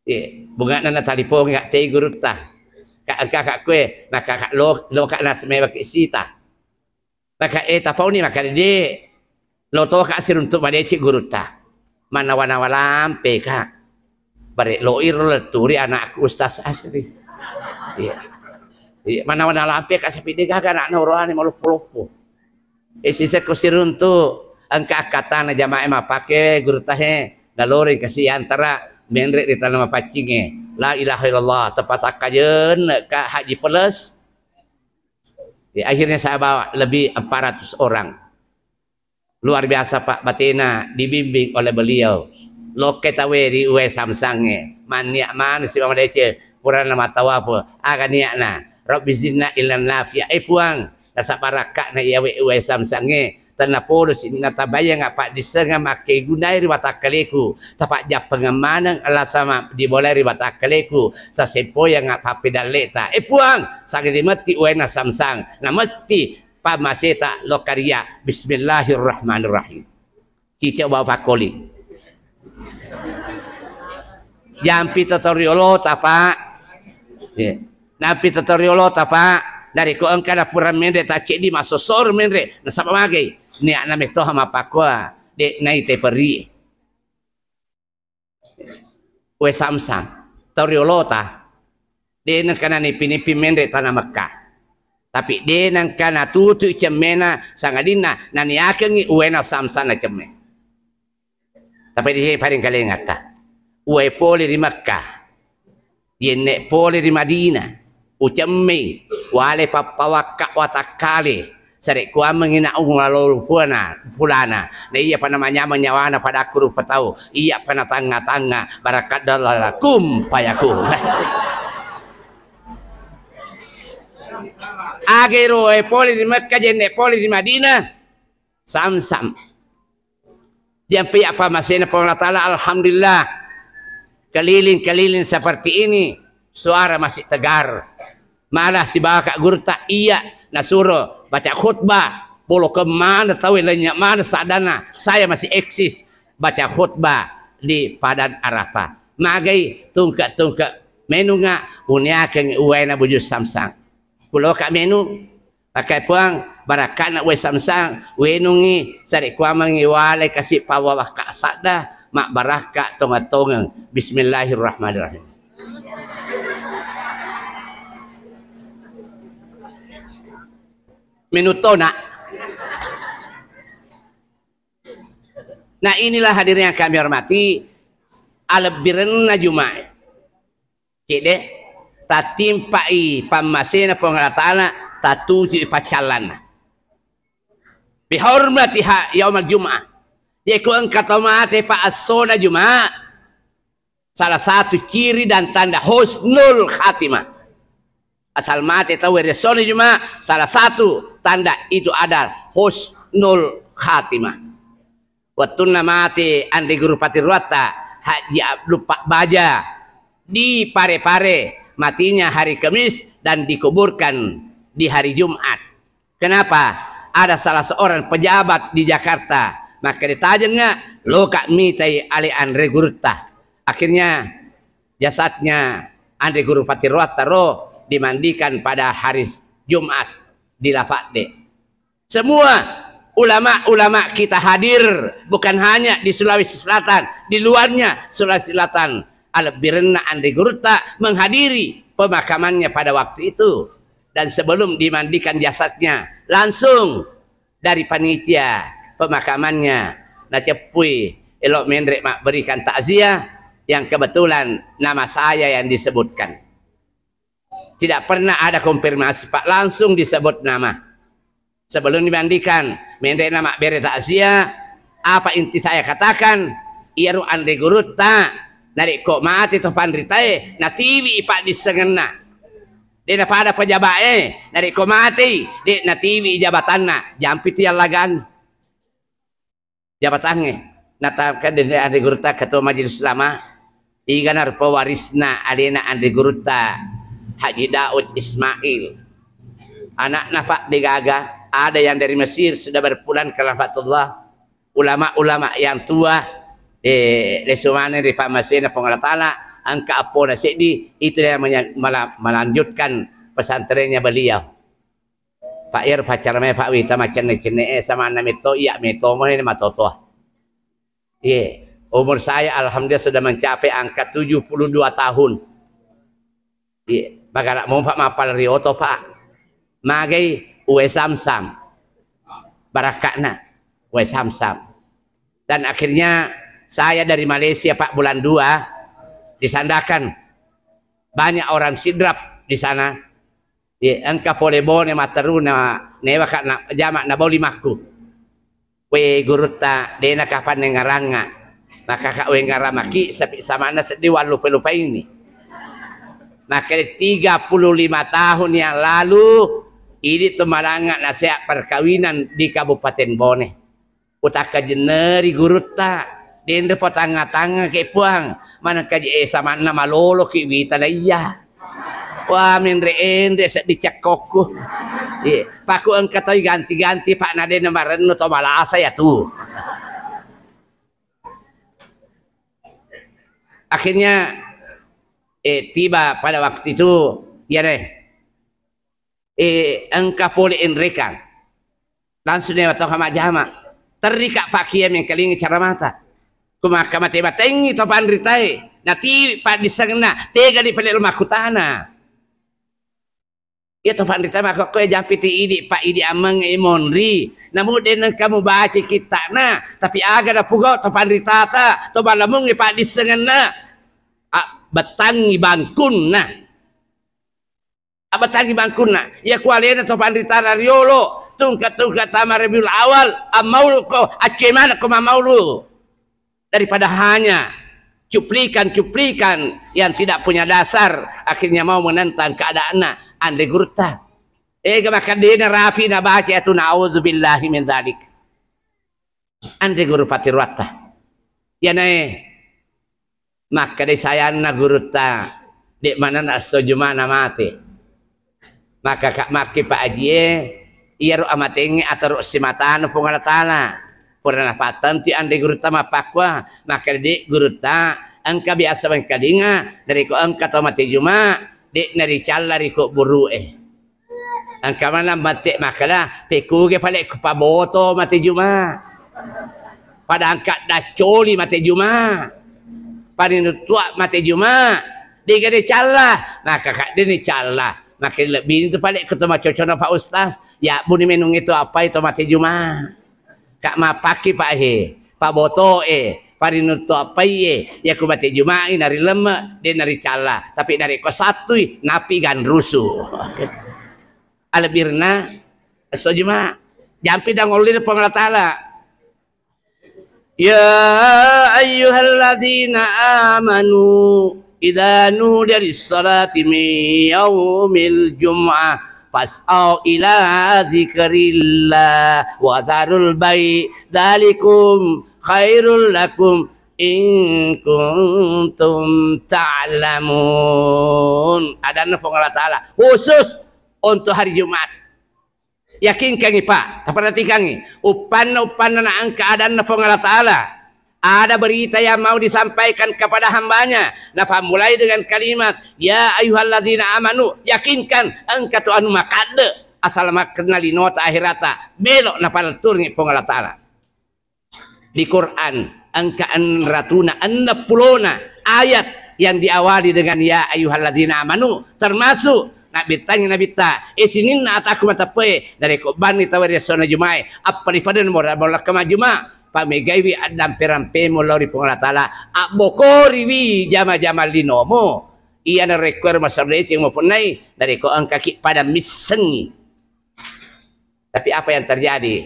Ya, bunga nana telefon enggak tei gurta. Kak kakak kue, maka kak lo lo kak nas mewak sita. Maka eh tapau ni maka dia loto ka sir untuk made cik guru ta mana wana kak peka bare loir leturi anak ustaz asri iya iya mana wana lampe ka sepi dega ka anak nurani malu polopo isi eh, se kusir untuk angka kata na jamaah ema pake guru tahe galore nah, kasi antara menrek di tanah pacinge la ilaha illallah tepat akajen kak haji peles ya, akhirnya saya bawa lebih 400 orang luar biasa Pak Batina dibimbing oleh beliau loket awe di UE Samsung eh maniak man si Bang Dece kurang nama tawa apa aga niak na rabbi zinna illa nafia eh puang rasa parakak na iawe UE Samsung eh tanda polos ini nata bayang apa disengah makai gunai riwata keleku tapak jap pengemanan ala sama diboleh riwata keleku tasepo yang apa pedal leta eh puang sangat dimati uena samsang nah mesti pamaseta lokaria bismillahirrahmanirrahim kita Fakoli Jampi tutoriolo tapa ya. Napi tutoriolo tapa dari ko engka da pura mende ta cek di maso sor mende na sama mage ni ana me toha ma de nai te peri we samsam ta de na kana ni pinipi mende tanah Mekah Tapi dia nang kana tu tu cemena lah. sangadina nan yakeng uena samsana lah cemme. Tapi dia paling kali ngata. Uai poli di Makkah. Yenne poli di Madinah. Ucemme wale papawakka watakali. Sarek kuwa mengina unga lolo puana pulana. Na iya pana manyama nyawana pada kuru patau. Iya pana tanga-tanga barakadalala kum payakum. [laughs] آخره eh, poli di Mekah jenne poli di Madinah sam-sam yang pihak ini Allah Ta'ala Alhamdulillah keliling-keliling seperti ini suara masih tegar malah si guru gurta iya nasuro baca khutbah polo kemana tahu lainnya mana sadana saya masih eksis baca khutbah di padan arafah magai tungkat-tungkat menunga unyakeng keng buju samsang Kulo kat menu pakai puang barakat nak wei samsang wei nungi sari kwa mangi wale kasih pawa bah kak sadah mak barakat tonga tonga bismillahirrahmanirrahim menu to nak nah inilah hadirin yang kami hormati alabirna jumai cik deh tatimpai pamasena pengalatana tatuji pacalan bihormatiha yaumal jum'ah ko engkau tomate pa asona jum'ah salah satu ciri dan tanda husnul khatimah asal mati tahu resoni juma. salah satu tanda itu ada husnul khatimah Waktu mate andi guru patirwata haji ya lupa baja di pare-pare matinya hari Kamis dan dikuburkan di hari Jumat. Kenapa? Ada salah seorang pejabat di Jakarta. Maka ditanya nggak? Lo kak mitai ali Andre Gurta. Akhirnya jasadnya Andre Guru Fatirwat Taro dimandikan pada hari Jumat di Lafakde. Semua ulama-ulama kita hadir bukan hanya di Sulawesi Selatan, di luarnya Sulawesi Selatan Andri Gurta menghadiri pemakamannya pada waktu itu dan sebelum dimandikan jasadnya langsung dari panitia pemakamannya nah cepui elok mendrik mak berikan takziah yang kebetulan nama saya yang disebutkan tidak pernah ada konfirmasi pak langsung disebut nama sebelum dimandikan mendrik nama beri takziah apa inti saya katakan iru Andri Gurta Nari kok mati topan pandritae eh. na TV ipak disengena, Di na pada eh Nari kok mati, di na TV na. jampi tiang lagan. Jabatannya, eh. natapkan dari Andi Guruta Ketua Majelis Ulama, iganar pewarisna alina Andi Guruta Haji Daud Ismail. Anak nafak digaga, ada yang dari Mesir sudah berpulang ke tua. Ulama-ulama yang tua eh, di farmasi na pengalatala angka apo na sidi itu yang melanjutkan pesantrennya beliau Pak Ir pacar me Pak Wita macam ni cene eh sama nama itu iya itu mo ini matotoa iya umur saya alhamdulillah sudah mencapai angka 72 tahun iya bagaimana mau Pak mapal Rio to Pak magai ue samsam barakakna ue samsam dan akhirnya saya dari Malaysia Pak bulan 2 disandakan. Banyak orang sidrap di sana. Di angka polebone materuna newa kak na, jamak na boli maku. We ta dena kapan nengaranga. Maka kak we ngaramaki sapi sama na sedih walu pelupa ini. Maka 35 tahun yang lalu ini tu tumalangat nasihat perkawinan di Kabupaten Bone. Utaka jeneri guruta Dende po tangga tangga ke puang. kaji eh sama nama Lolo ke wita lah iya. Wah, mindre ende sa koku. Yeah. Paku engkatoi ganti-ganti pak nade nama renu to malasa ya tu. Akhirnya eh, tiba pada waktu itu ya deh eh, ang poli enrekang langsung lewat sama jama terika fakir yang kelingi cara mata kumakama mati batengi to pandri tai na ti pa tega di pelel makutana ia ya to pandri tai mako ko japi ti idi pa idi amang e monri namu denan kamu baca kita na tapi aga da pugo to pandri tata to balamung e pa a batangi bangkun na abatangi bangkuna ya kualena to panditara riolo tungka tungka tamare bil awal amaulu ko acemana ko mamaulu daripada hanya cuplikan-cuplikan yang tidak punya dasar akhirnya mau menentang keadaannya andai gurta eh kemakan dia rafi na baca itu naudzubillahi min dhalik andai guru patirwata ya nae maka sayang na gurta di mana nak setuju mana mati maka kak marki pak ajie eh, iya ru amatingi atau ru simatan anu pungalatana purana patan ti ande guru ta mapakwa maka di guru ta angka biasa ban kadinga dari ko angka ta mati juma di nari challa ri ko buru eh angka mana mati makala peku ke palek ku paboto mati juma pada angka da coli mati juma pada tua mati juma di gede challa maka kak di ni challa maka lebih itu palek ketemu cocok pak ustaz ya buni menung itu apa itu mati juma' kak Ma pake pak he pak boto e parinuto apa ye ya ku bate jumai nari lema dia nari cala tapi nari kosatui napi gan rusuh [laughs] alebirna so juma jampi dang ulir pengelatala Ya أيها amanu آمنوا إذا نودي للصلاة من yaumil الجمعة Fas'au ila zikrillah wa darul bai dalikum khairul lakum in kuntum ta'lamun. Adana Allah ta'ala khusus untuk hari Jumat. Yakin kangi Pak, perhatikan kangi. Upan upan na keadaan na pengalat ta'ala ada berita yang mau disampaikan kepada hambanya. Nafah mulai dengan kalimat, Ya ayuhalladzina amanu, yakinkan engkau anu makade. Asal kenali nota akhirata, belok nafal turni pengalatana. Di Quran, engkaan ratuna, anda pulona, ayat yang diawali dengan ya ayuhalladzina amanu, termasuk nabi tanya nabi ta Esinin eh, na ataku mata pe dari kubani tawar tawari sona jumai apa ni fadan mo rabola pak megai wi adam perampe mula lori pengala tala ak bokori wi jama jama lino mo ia na require masa yang mo punai dari ko ang kaki pada misengi tapi apa yang terjadi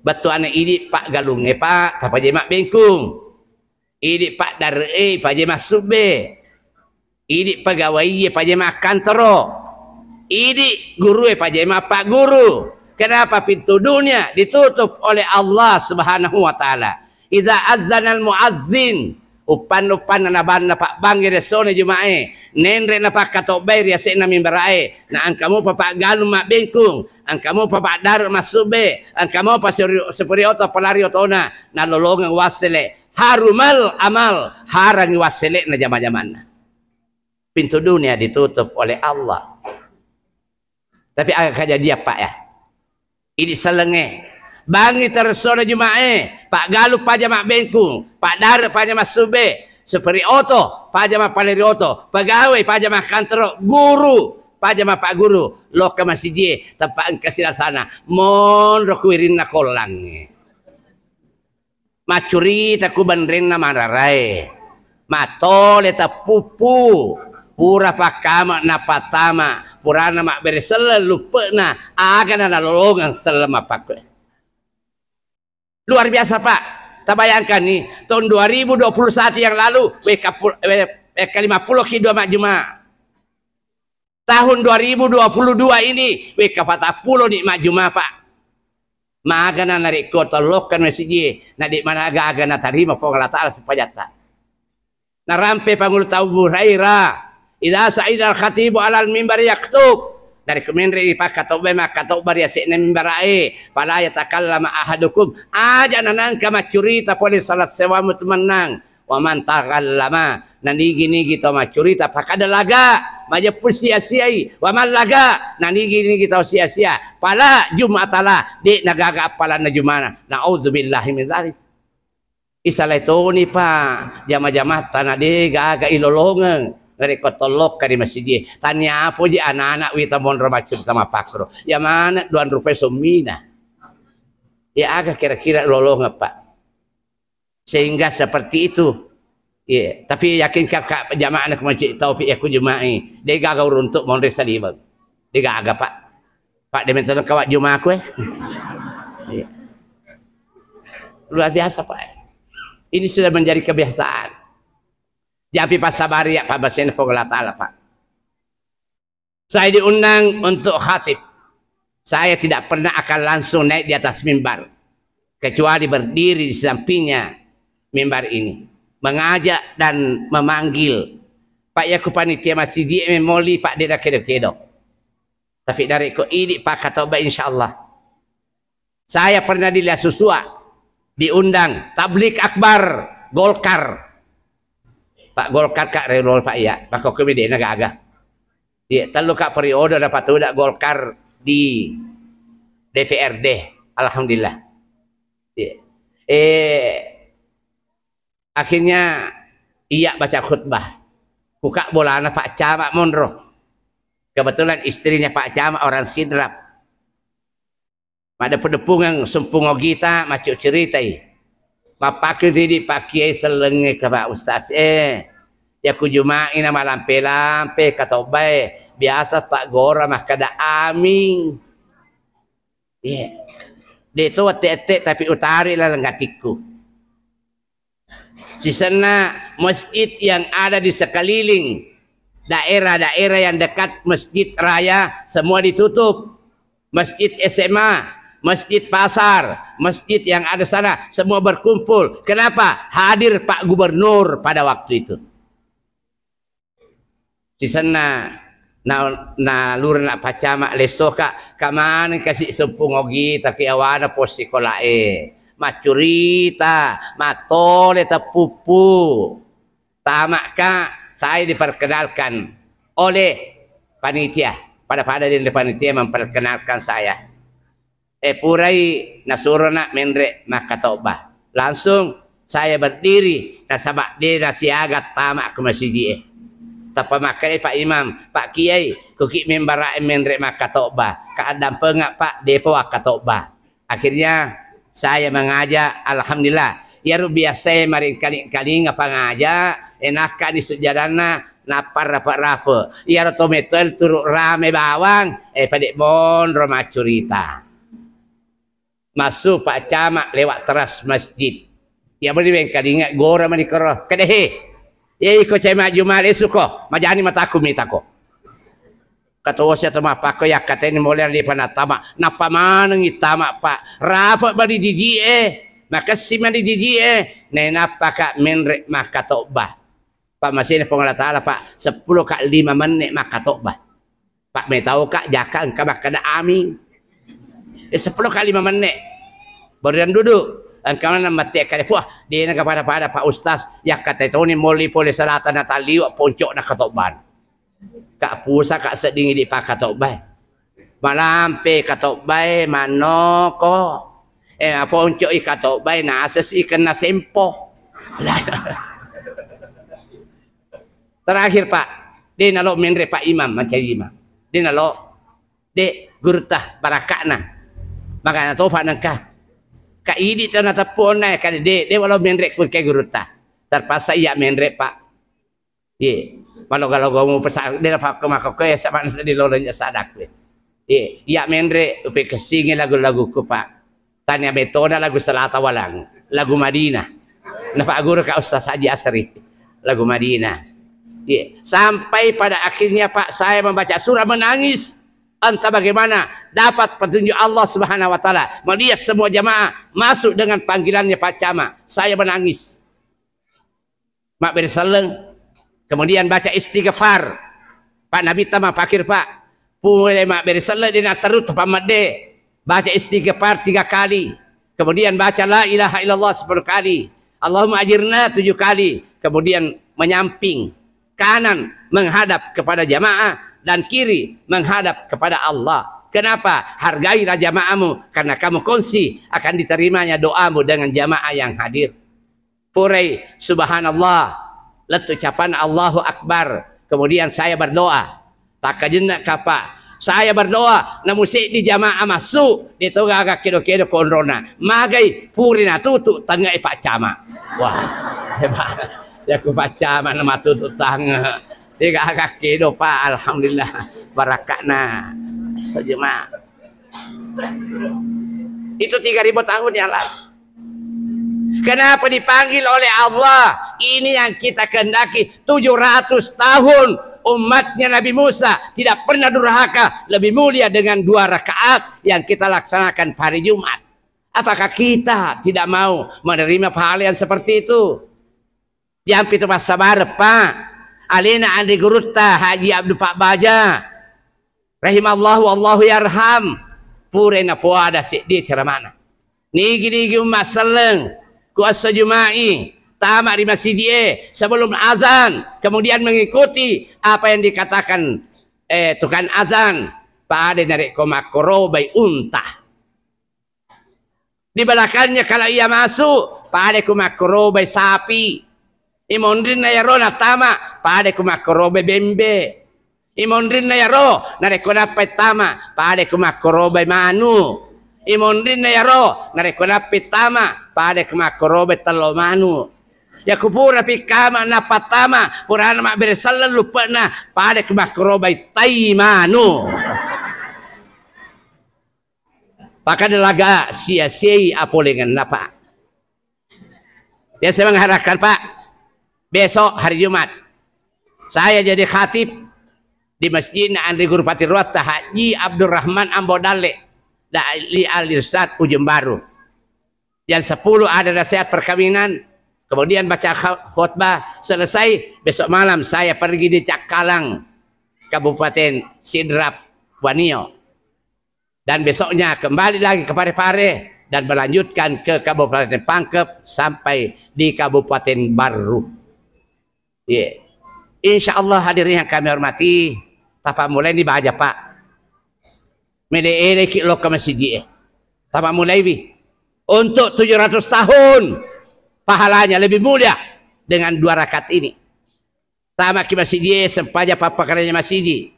batu anak ini pak galung pak tapa je mak bengkung ini pak dare eh pak je masuk be ini pegawai ye pak je makan tero ini guru eh pak je mak pak guru Kenapa pintu dunia ditutup oleh Allah Subhanahu wa taala? Idza azzana al-muazzin upan-upan na ban na pak bangi ya resone jumae eh. nenre na pak katok bay ria se na mimbar na ang kamu papak galu mak bengkung ang kamu papak dar masube ang kamu pasuri sepuri oto palari otona na lolong ang wasele harumal amal harang wasele na jaman-jaman pintu dunia ditutup oleh Allah tapi agak kaya dia pak ya Ini selenge. Bangi tersona jumae. Eh. Pak Galuh pajama bengku Pak Dar pajama sube. Seperti oto. Palerioto paleri oto. Pegawai pajama kantor. Guru. pajama pak guru. ke masih dia. Tempat kasih sana. Mon rokwirin nakolang Macuri takuban rena mararai. Matole pupu pura pakama na patama pura nama beri selalu pernah akan na lolongan selama pakai luar biasa pak tak bayangkan nih tahun 2021 yang lalu WK, WK 50 kidua mak juma tahun 2022 ini WK 40 nih juma pak Maaga na narikot, tolokan mesiji, na di mana agak aga nak tarima po Allah Ta'ala panggul Narampe pangulutaw muraira, Ida saidal al-khatibu alal mimbar yaktub. Dari kemenri pak katobbe ma katobbar ya sini mimbar ae. Pala lama ahadukum. Aja nanan kama curita poli salat sewa mutmanang. Wa man lama. Nani gini kita ma curita pakada laga. Majapun sia-siai. Wa man laga. Nani gini kita sia-sia. Pala jumatala. Di nagaga pala na jumana. Na'udzubillahi min dzalik. Isalah itu nih pak. jamah-jamah tanah gak agak ilolongan dari kotolok kari masjid tanya apa aja anak-anak wita mau ramacum sama pakro ya mana duan rupiah sumina ya agak kira-kira nggak pak? sehingga seperti itu ya tapi yakin kakak jamaah anak masjid taufik aku ya jumai dia gagal runtuk mau resa lima dia agak pak pak dia minta kawat jumaah aku eh [laughs] ya. luar biasa pak ini sudah menjadi kebiasaan tapi Pak Sabari ya Pak Basin Ta'ala Pak. Saya diundang untuk khatib. Saya tidak pernah akan langsung naik di atas mimbar. Kecuali berdiri di sampingnya mimbar ini. Mengajak dan memanggil. Pak Yaku Panitia Masjid di Memoli Pak Deda Kedo-Kedo. Tapi dari kok ini Pak Katoba insya Allah. Saya pernah dilihat susua. Diundang. Tablik Akbar. Golkar Pak Golkar Kak Renol Pak ya, Pak Kokomi dia naga agak. iya telu Kak periode dapat dak Golkar di DPRD, Alhamdulillah. iya Eh, akhirnya iya baca khutbah. Buka bola anak Pak Camat monro Kebetulan istrinya Pak Camat orang Sidrap. Ada pedepungan sempung kita macuk ceritai Bapak diri Pak Kiai selenge ke Pak Ustaz eh ya ku jumai nama lampe-lampe kata baik. biasa Pak Gora mah kada amin ya yeah. dia itu tetek tapi utari lah ngatiku di sana masjid yang ada di sekeliling daerah-daerah yang dekat masjid raya semua ditutup masjid SMA masjid pasar, masjid yang ada sana, semua berkumpul. Kenapa? Hadir Pak Gubernur pada waktu itu. Di sana na na lur na pacama leso ka kaman kasih sumpung ogi takiawana po si kolae macurita matole tepupu. Tamak kak, saya diperkenalkan oleh panitia pada pada di panitia memperkenalkan saya eh purai nasurana menre maka taubah langsung saya berdiri dan sabak dia dah siaga tamak ke masjid eh tapa makai pak imam pak kiai kuki mimbar menre maka taubah keadaan pengak pak depo maka taubah akhirnya saya mengajak alhamdulillah ya rubi saya mari kali-kali ngapa ngajak enakkan di sejarahna napar rapa rapa ya rotometel turuk rame bawang eh padik bon rumah curita masuk pak camak lewat teras masjid. Ya boleh main kali ingat gora mani kera. Kedah Ya iko cemak jumal esok ko. Majani mata aku minta ko. Kata wasya oh, tu mah pak ya kata ini boleh di pana tamak. Napa mana ni tamak pak? Rapat bari didi eh. Maka si mani didi eh. Nena pakak menrek maka tokbah. Pak masih ini pengalat Allah pak. Sepuluh kak lima menit maka tokbah. Pak mai tahu kak jaka engkau maka dah amin. Dia 10 kali memenik. Baru dia duduk. Dan kawan nak mati akan dia. Wah, dia nak kepada-pada Pak Ustaz. Yang kata itu ni moli poli selatan nak tak liwak poncok nak ketokban. Kak pusat kak sedingi di pak ketokban. Malam pe ketokban mana ko. Eh, poncok i ketokban nak asas i kena sempoh. Lah, Terakhir pak. Dia nak lo menre pak imam macam imam. Dia nak lo. Dia gurutah barakak nak. Makanya to panangka ka idi to natapon na eh. ka de de walau menrek pun kayak ke tak terpaksa iya menrek pak ye kalau kalau gua mau pesan de apa ke maka ya sama di lolanya sadak we ye iya menrek upe kesingi lagu-lagu ku pak tanya betona lagu selata walang lagu Madinah nafak guru ka Ustaz Haji Asri lagu Madinah ye sampai pada akhirnya pak saya membaca surah menangis entah bagaimana dapat petunjuk Allah Subhanahu wa taala melihat semua jamaah masuk dengan panggilannya Pak Cama saya menangis Mak berseleng kemudian baca istighfar Pak Nabi Tama fakir Pak Pule mak berseleng dina terut pamade baca istighfar tiga kali kemudian baca la ilaha illallah sepuluh kali Allahumma ajirna tujuh kali kemudian menyamping kanan menghadap kepada jamaah dan kiri menghadap kepada Allah. Kenapa? Hargailah jamaamu karena kamu kunci akan diterimanya doamu dengan jamaah yang hadir. Purai subhanallah, letu ucapan Allahu Akbar. Kemudian saya berdoa. Tak kajenak kapa. Saya berdoa, namun si di jamaah masuk, di tengah agak kira-kira konrona. Magai purina tutup tengah eh, Pak Cama. Wah, [laughs] hebat. Ya ku Pak nama tutup tangga tiga kaki dopa alhamdulillah barakatna sejema itu 3000 tahun yang lalu Kenapa dipanggil oleh Allah? Ini yang kita kehendaki. 700 tahun umatnya Nabi Musa tidak pernah durhaka. Lebih mulia dengan dua rakaat yang kita laksanakan hari Jumat. Apakah kita tidak mau menerima pahala yang seperti itu? Yang itu masa Maret, Pak alina andi gurusta Haji Abdul Pak Baja rahimallahu Allahu yarham pure na puada si di ceramana nigi gini umat seleng kuasa jumai tamak di masjid sebelum azan kemudian mengikuti apa yang dikatakan eh tukang azan pada narik korobai unta di belakangnya kalau ia masuk pada korobai sapi na yaro na tama pade kumakorobe bembe na yaro pe tama pade kumakorobe manu na yaro pe tama pade kumakorobe talo manu ya kupura pikama na patama purana ma beresalan lupa na pade kumakorobe taimanu Pakai delaga sia-sia apa na napa? Ya saya mengharapkan Pak, besok hari Jumat saya jadi khatib di Masjid Andri Gurupati Ruat Haji Abdurrahman Ambo Dalle Da'li Al-Irsad Ujung Baru yang 10 ada nasihat perkawinan kemudian baca khutbah selesai besok malam saya pergi di Cakalang Kabupaten Sidrap Wanio dan besoknya kembali lagi ke Parepare dan melanjutkan ke Kabupaten Pangkep sampai di Kabupaten Baru. Yeah. Insya Allah hadirin yang kami hormati, Tapa mulai ini bahaja Pak. Mede lo ke masjid. Tapa eh. mulai bi. Untuk 700 tahun pahalanya lebih mulia dengan dua rakaat ini. Tama ki masjid eh, sempaja papa karanya masjid.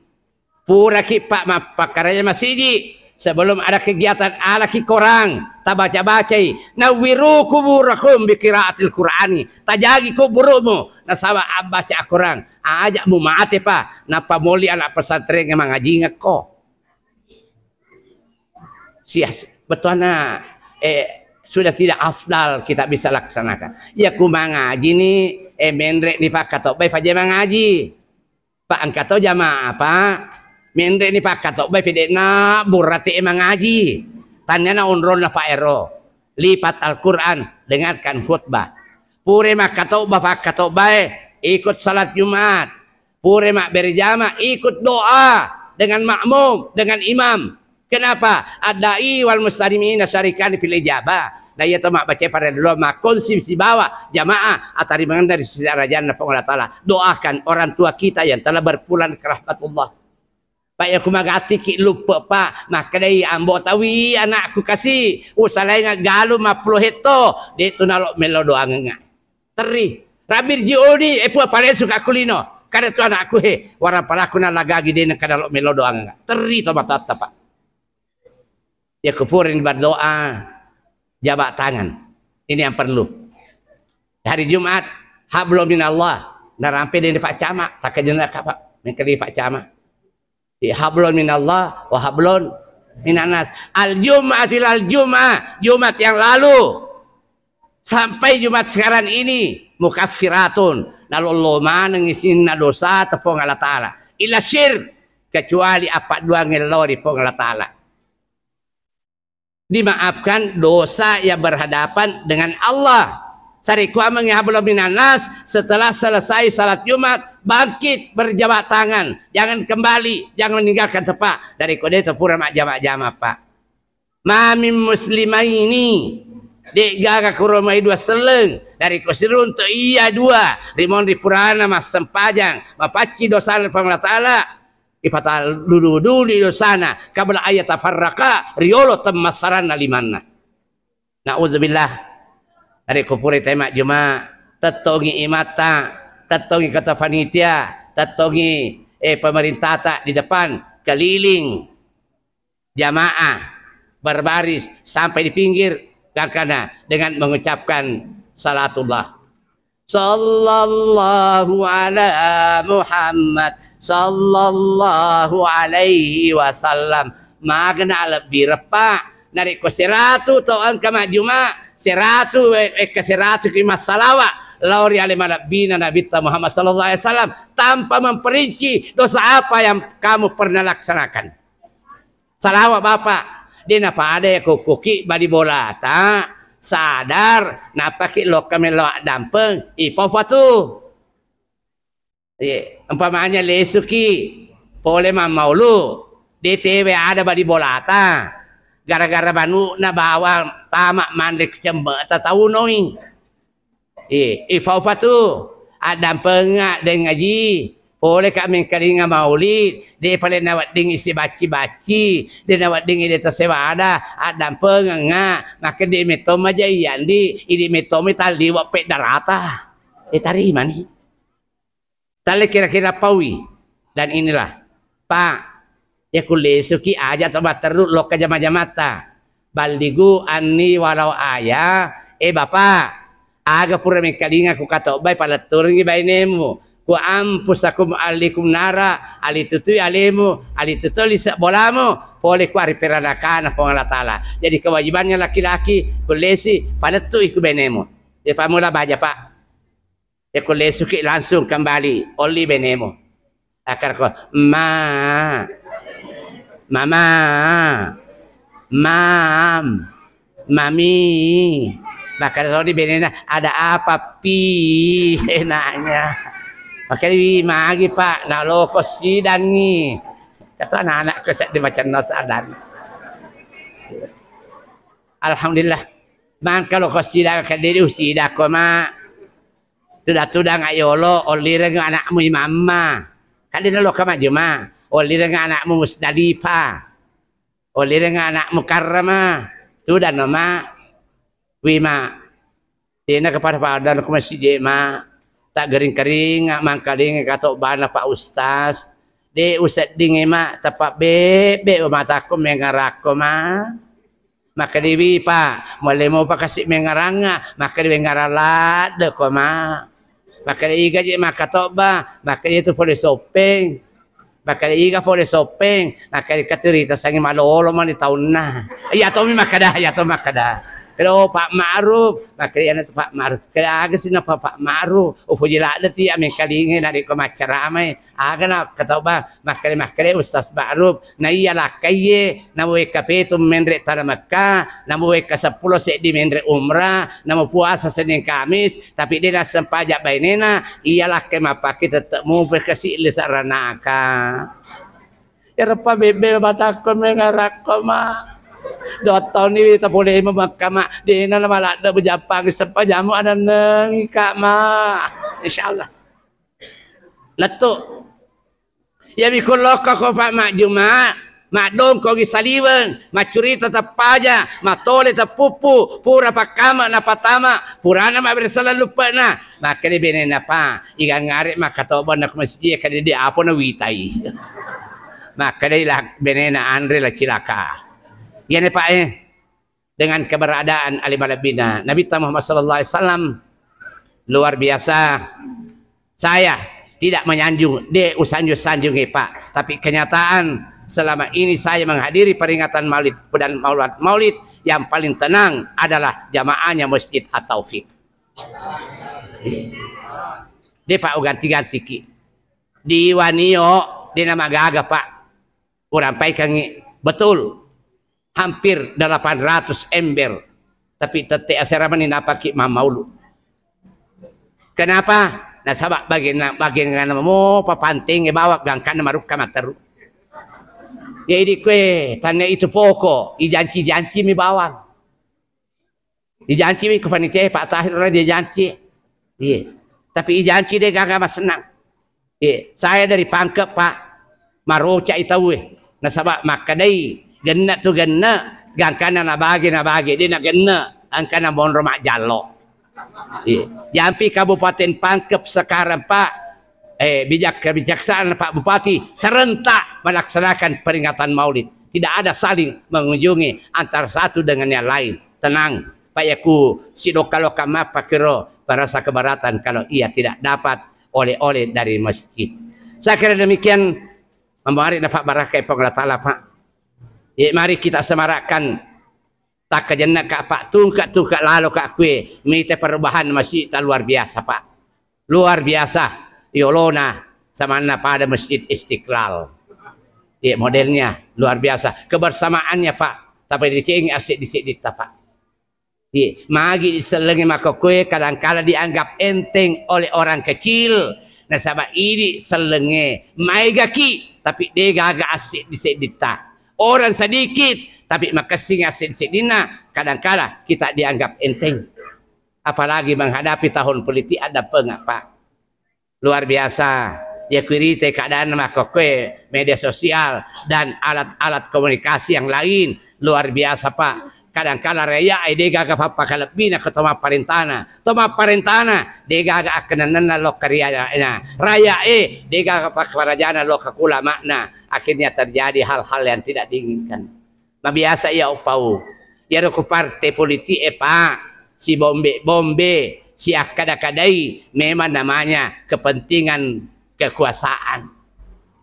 Pura ki pak ma pakaranya masjid sebelum ada kegiatan alaki korang tak baca bacai nawiru kuburakum bikiraatil qur'ani tajagi kuburumu nasaba baca korang ajak mu mati pa na ya, pamoli anak pesantren yang mengaji ngeko sias betuana eh sudah tidak afdal kita bisa laksanakan ya ku mengaji ni eh mendrek ni pak katok baik fajar mengaji pak angkato jamaah pak ini ni tok bay pide na burati ngaji. Tanya na unron na Ero. Lipat Al-Quran, dengarkan khutbah. Pure mak makato ba kato bay ikut salat Jumat. Pure mak berjamaah ikut doa dengan makmum, dengan imam. Kenapa? Adai wal mustarimin syarikan fil ijabah. Nah iya mak baca pada dulu mak konsumsi bawa jamaah atari dari sejarah jana pengolah Taala. Doakan orang tua kita yang telah berpulang ke rahmatullah. Pak ya kumagati ki lupa pak. Makadai ambo tawi anak aku kasih. Uh, salah ingat galu ma puluh heto. Dia tu nalok melo doa ngengak. Teri. Rabir jiuli epu eh, yang suka kulino. Kada tu anak aku he. Wara para na lagagi dia nak nalok melo doa ngengak. Teri tu mata pak. Ya kufurin berdoa. jabat tangan. Ini yang perlu. Hari Jumat. Hablo minallah. Dan rampai dia Pak Camak. Tak kak Pak. Mengkali Pak Camak. Ya, hablon minallah wa hablon minanas al jumat al jumat jumat yang lalu sampai jumat sekarang ini mukaffiratun naloloma nangisin dosa tepung Allah taala illa syir kecuali apa dua ngelori pong Allah taala dimaafkan dosa yang berhadapan dengan Allah Sariku amang ya nas setelah selesai salat Jumat bangkit berjabat tangan jangan kembali jangan meninggalkan tempat dari kode terpura mak jamak jamak pak mami ini di gara kuromai dua seleng dari kusirun tu iya dua rimon di purana mas sempajang mapaci dosa Allah taala ipatal dulu dulu di dosana kabel ayat tafarraka riolo temasaran limanna Na'udzubillah dari kupuri tema juma, tetongi imata, tetongi kata panitia, tetongi eh pemerintah tak di depan keliling jamaah berbaris sampai di pinggir karena dengan mengucapkan salatullah sallallahu ala Muhammad sallallahu alaihi wasallam magna lebih repa narik kusiratu tawan kama jumaa seratu eh, eh, ke seratu ke masalawak lauri alim bina nabi Muhammad sallallahu alaihi wasallam tanpa memperinci dosa apa yang kamu pernah laksanakan. Salawat Bapak, dia napa ada ya kukuki badi bola tak sadar napa ki lo kami lo dampeng ipo fatu. Ye, umpamanya lesuki pole mamaulu, DTW ada badi tak gara-gara banu na bawal tamak mandek cembe ta tahu noi eh eh fau fatu ada pengak dengan ngaji boleh kami keringa maulid dia paling nak buat dengan si baci-baci dia nak buat dengan dia tersewa ada ada pengak maka dia metom aja yang di ini metom itu tali buat pek darata eh tari mana tali kira-kira pawi dan inilah pak Ya suki aja coba terus lo ke jama jamata baldigu ani walau ayah eh bapak aga pura mekalinga ku kata bai pala turungi bai nemu ku ampus aku alikum nara alitutui alimu alitutuli bolamu boleh ku apa pengalat ta'ala jadi kewajibannya laki-laki kulesi pada tui ku benemu ya pamula baja pak ya suki langsung kembali oli benemu akar ko ma mama mam mami bahkan kalau di Benena ada apa pi enaknya [laughs] pakai di magi pak nak lo kosi dangi kata anak-anak kesek di macam nasadan Alhamdulillah man kalau diri usi dako ma sudah sudah ngayolo olireng anakmu mama Kan di dalam kamar juma. Oleh dengan anakmu Musdalifah. Oleh dengan anakmu Karamah. Itu dah nama. Wima. Ini kepada Pak Adan, aku masih jik, ma. Tak gering-kering, nak mangkaling, katok bana lah, Pak Ustaz. Di Ustaz dingin, eh, ma. Tepat be, be, umat aku mengaraku, ma. Maka diwi, pak. Mulai mau pakai si mengarang, maka diwi ngaralat, dek, lah ma. Maka diwi, Bakal lagi gaji maka tobah. Bakal lagi tu boleh sopeng. Bakal lagi ga kan boleh sopeng. Bakal lagi kata Rita sangi malu. Olo mani tahun nah. Ya tomi maka dah. Ya tomi maka dah. kalau oh, Pak Ma'ruf, makanya nah, itu Pak Ma'ruf. kalau agak sih napa Pak Ma'ruf, upuji oh, lada tuh ya ingin nari ko ramai. Agak nak kata ba, makanya makanya Ustaz Ma'ruf, na iya kaye, na WKP itu menrek tanah Mekah, na WK sepuluh sek di menrek umrah, na puasa Senin Kamis, tapi dia nasem pajak bainena, iya lakai kemapa kita mau berkasih lisaranaka. Ya rupa bebe batakon mengarakoma. Dotol ni tak boleh memakan mak. Lah, lah, dia nak lama lah ada berjapan ke sempat jamu ada nengi kak mak. InsyaAllah. Letuk. Ya bikul loka kofak mak jumat. Mak dong kau gisaliwen, mak curi tetap paja, mak tole tetap pupu, pura pakama na patama, pura na mak bersalah lupa na. Mak kini bini na pa, iga ngarik mak kata obon na kumasih dia kini dia apa na witai. [laughs] Mak kini lah bini na andre lah cilaka. Ya nih Pak eh. Dengan keberadaan Ali Malabina. Nabi Muhammad sallallahu alaihi wasallam luar biasa. Saya tidak menyanjung, dia usanjung-sanjungi Pak. Tapi kenyataan selama ini saya menghadiri peringatan maulid dan maulid maulid yang paling tenang adalah jamaahnya masjid atau taufik dia pak ganti ganti ki di wanio di nama gaga pak kurang baik betul hampir 800 ember. Tapi tetek asara mani napa ki mamaulu. Kenapa? Nah sabak bagi bagi ngan mo papanting e eh, bawak gang kan maruk ka mataru. Ya idi kue tanya itu pokok, i janci janci mi bawak. I janci mi kufani teh pak tahir orang dia janci. Iya. Tapi i janci dia gak gak senang. Iya. Saya dari pangkep pak maroca itu weh. Nah sabak makadai gena tu gena gangkana nak bagi nak bagi dia nak gena angkana kana rumah mak jalo Jampi Kabupaten Pangkep sekarang Pak eh bijak kebijaksanaan Pak Bupati serentak melaksanakan peringatan Maulid. Tidak ada saling mengunjungi antara satu dengan yang lain. Tenang, Pak Yaku, kalau kama pakiro berasa keberatan kalau ia tidak dapat oleh-oleh dari masjid. Saya kira demikian. Membari dapat barakah Allah Ta'ala Pak. Ya, mari kita semarakkan tak kejena kak pak tungkat tungkat lalu kak kue mite perubahan masjid luar biasa pak luar biasa yolona sama pada masjid istiqlal ya modelnya luar biasa kebersamaannya pak tapi di cing asik di sini pak ya eh, magi diselengi maka kue kadangkala dianggap enteng oleh orang kecil nasabah ini selenge maigaki tapi dia gagak asik di sini tak orang sedikit tapi makasinya sensitifna kadangkala kita dianggap enteng apalagi menghadapi tahun politik ada pengapa luar biasa ya kiri dan makokwe, media sosial dan alat-alat komunikasi yang lain luar biasa pak kadang kadangkala raya ai di gaga papakalapmi na katoma parintana toma parintana eh. de gaga akanan na lo na raya e de gaga pakarajana lo lokakula makna akhirnya terjadi hal-hal yang tidak diinginkan mabiasa ya upau ya ko parte politik e eh, pa si bombe bombe si akadakadai memang namanya kepentingan kekuasaan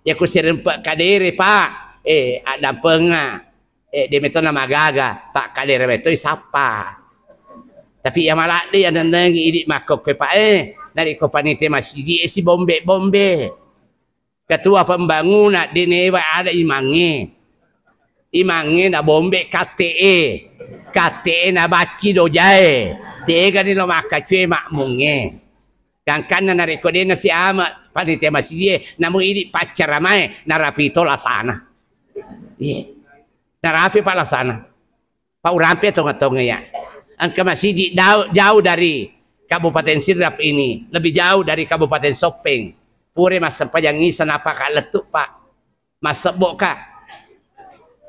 ya ku sirempak kadere pak eh ada pengah eh, dia minta nama agak-agak tak kali remeh siapa tapi yang malak dia yang nanti idik makok ke pak eh nanti kau panitia masih eh, di si bombe bombe ketua pembangun nak di neva ada imangi imangi nak bombe kte eh. kte eh, nak baci dojai tega kan ni lo makak cuy mak munge kan kan nak rekod dia nasi amat panitia masih dia namun idik pacar ramai narapi tolak sana yeah. Lasana, Pak sana. nggak tonga nggak ya. Ang masih jauh, dari Kabupaten Sirap ini. Lebih jauh dari Kabupaten Sopeng. Puri yang pajangisan apa kak letuk pak. Mas sebok kak.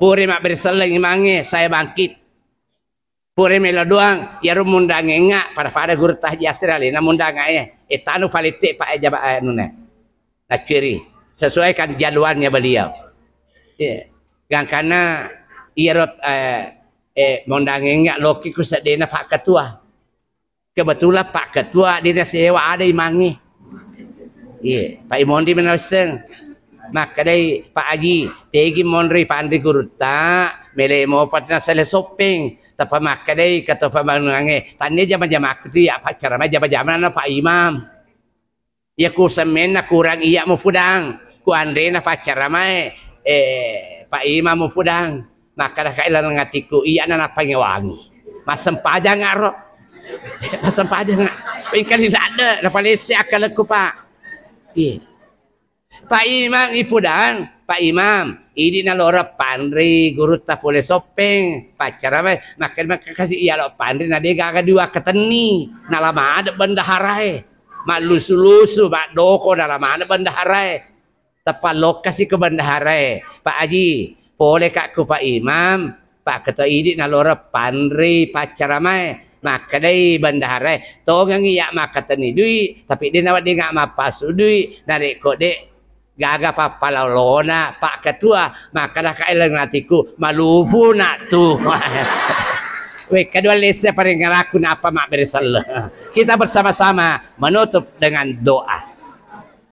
Pure mak berseleng imange saya bangkit. Pure melo doang, ya rumundang ngengak pada pada guru tahji Australia, namun danga ya, etanu eh, valite pak aja pak nuna, nah sesuai sesuaikan jadwalnya beliau. Yeah. Yang karena ia rot eh eh mondang ingat loki ku sedena pak ketua kebetulan pak ketua dia sewa ada imangi iya pak imondi menaseng mak kadai pak agi tegi monri pandi guru ta mele mo patna sale shopping tapa mak kadai kata pak mangange tanya jama jama kuti apa cara ma jama jama na pak imam ia ya, ku semena kurang ia mo pudang ku andre na pak cara eh, eh pak imam mo pudang maka kailan ngatiku iya nana pangewangi masem padang ngaro [laughs] masem padang ngak ni tidak ada paling lesi akal aku pak iya pak imam ibu dan pak imam ini lora pandri guru tak boleh sopeng pacar apa makan makan kasih iya lo pandri dia gak dua keteni nak lama ada benda harai eh. mak lusu lusu mak doko lama ada benda harai eh. tepat lokasi ke benda harai eh. pak aji Boleh kat aku Pak Imam. Pak Ketua Idik nak lorah pandri pacar ramai. Maka dari bendahara. Tunggang iya maka tani duit. Tapi dia nak dengar mapa su duit. Dari kot dek. Gagak papa lorona Pak Ketua. Maka dah kak ilang ratiku. Malufu nak tu. [laughs] Weh, kedua lesa paling ngeraku nak apa mak beri salah. Kita bersama-sama menutup dengan doa.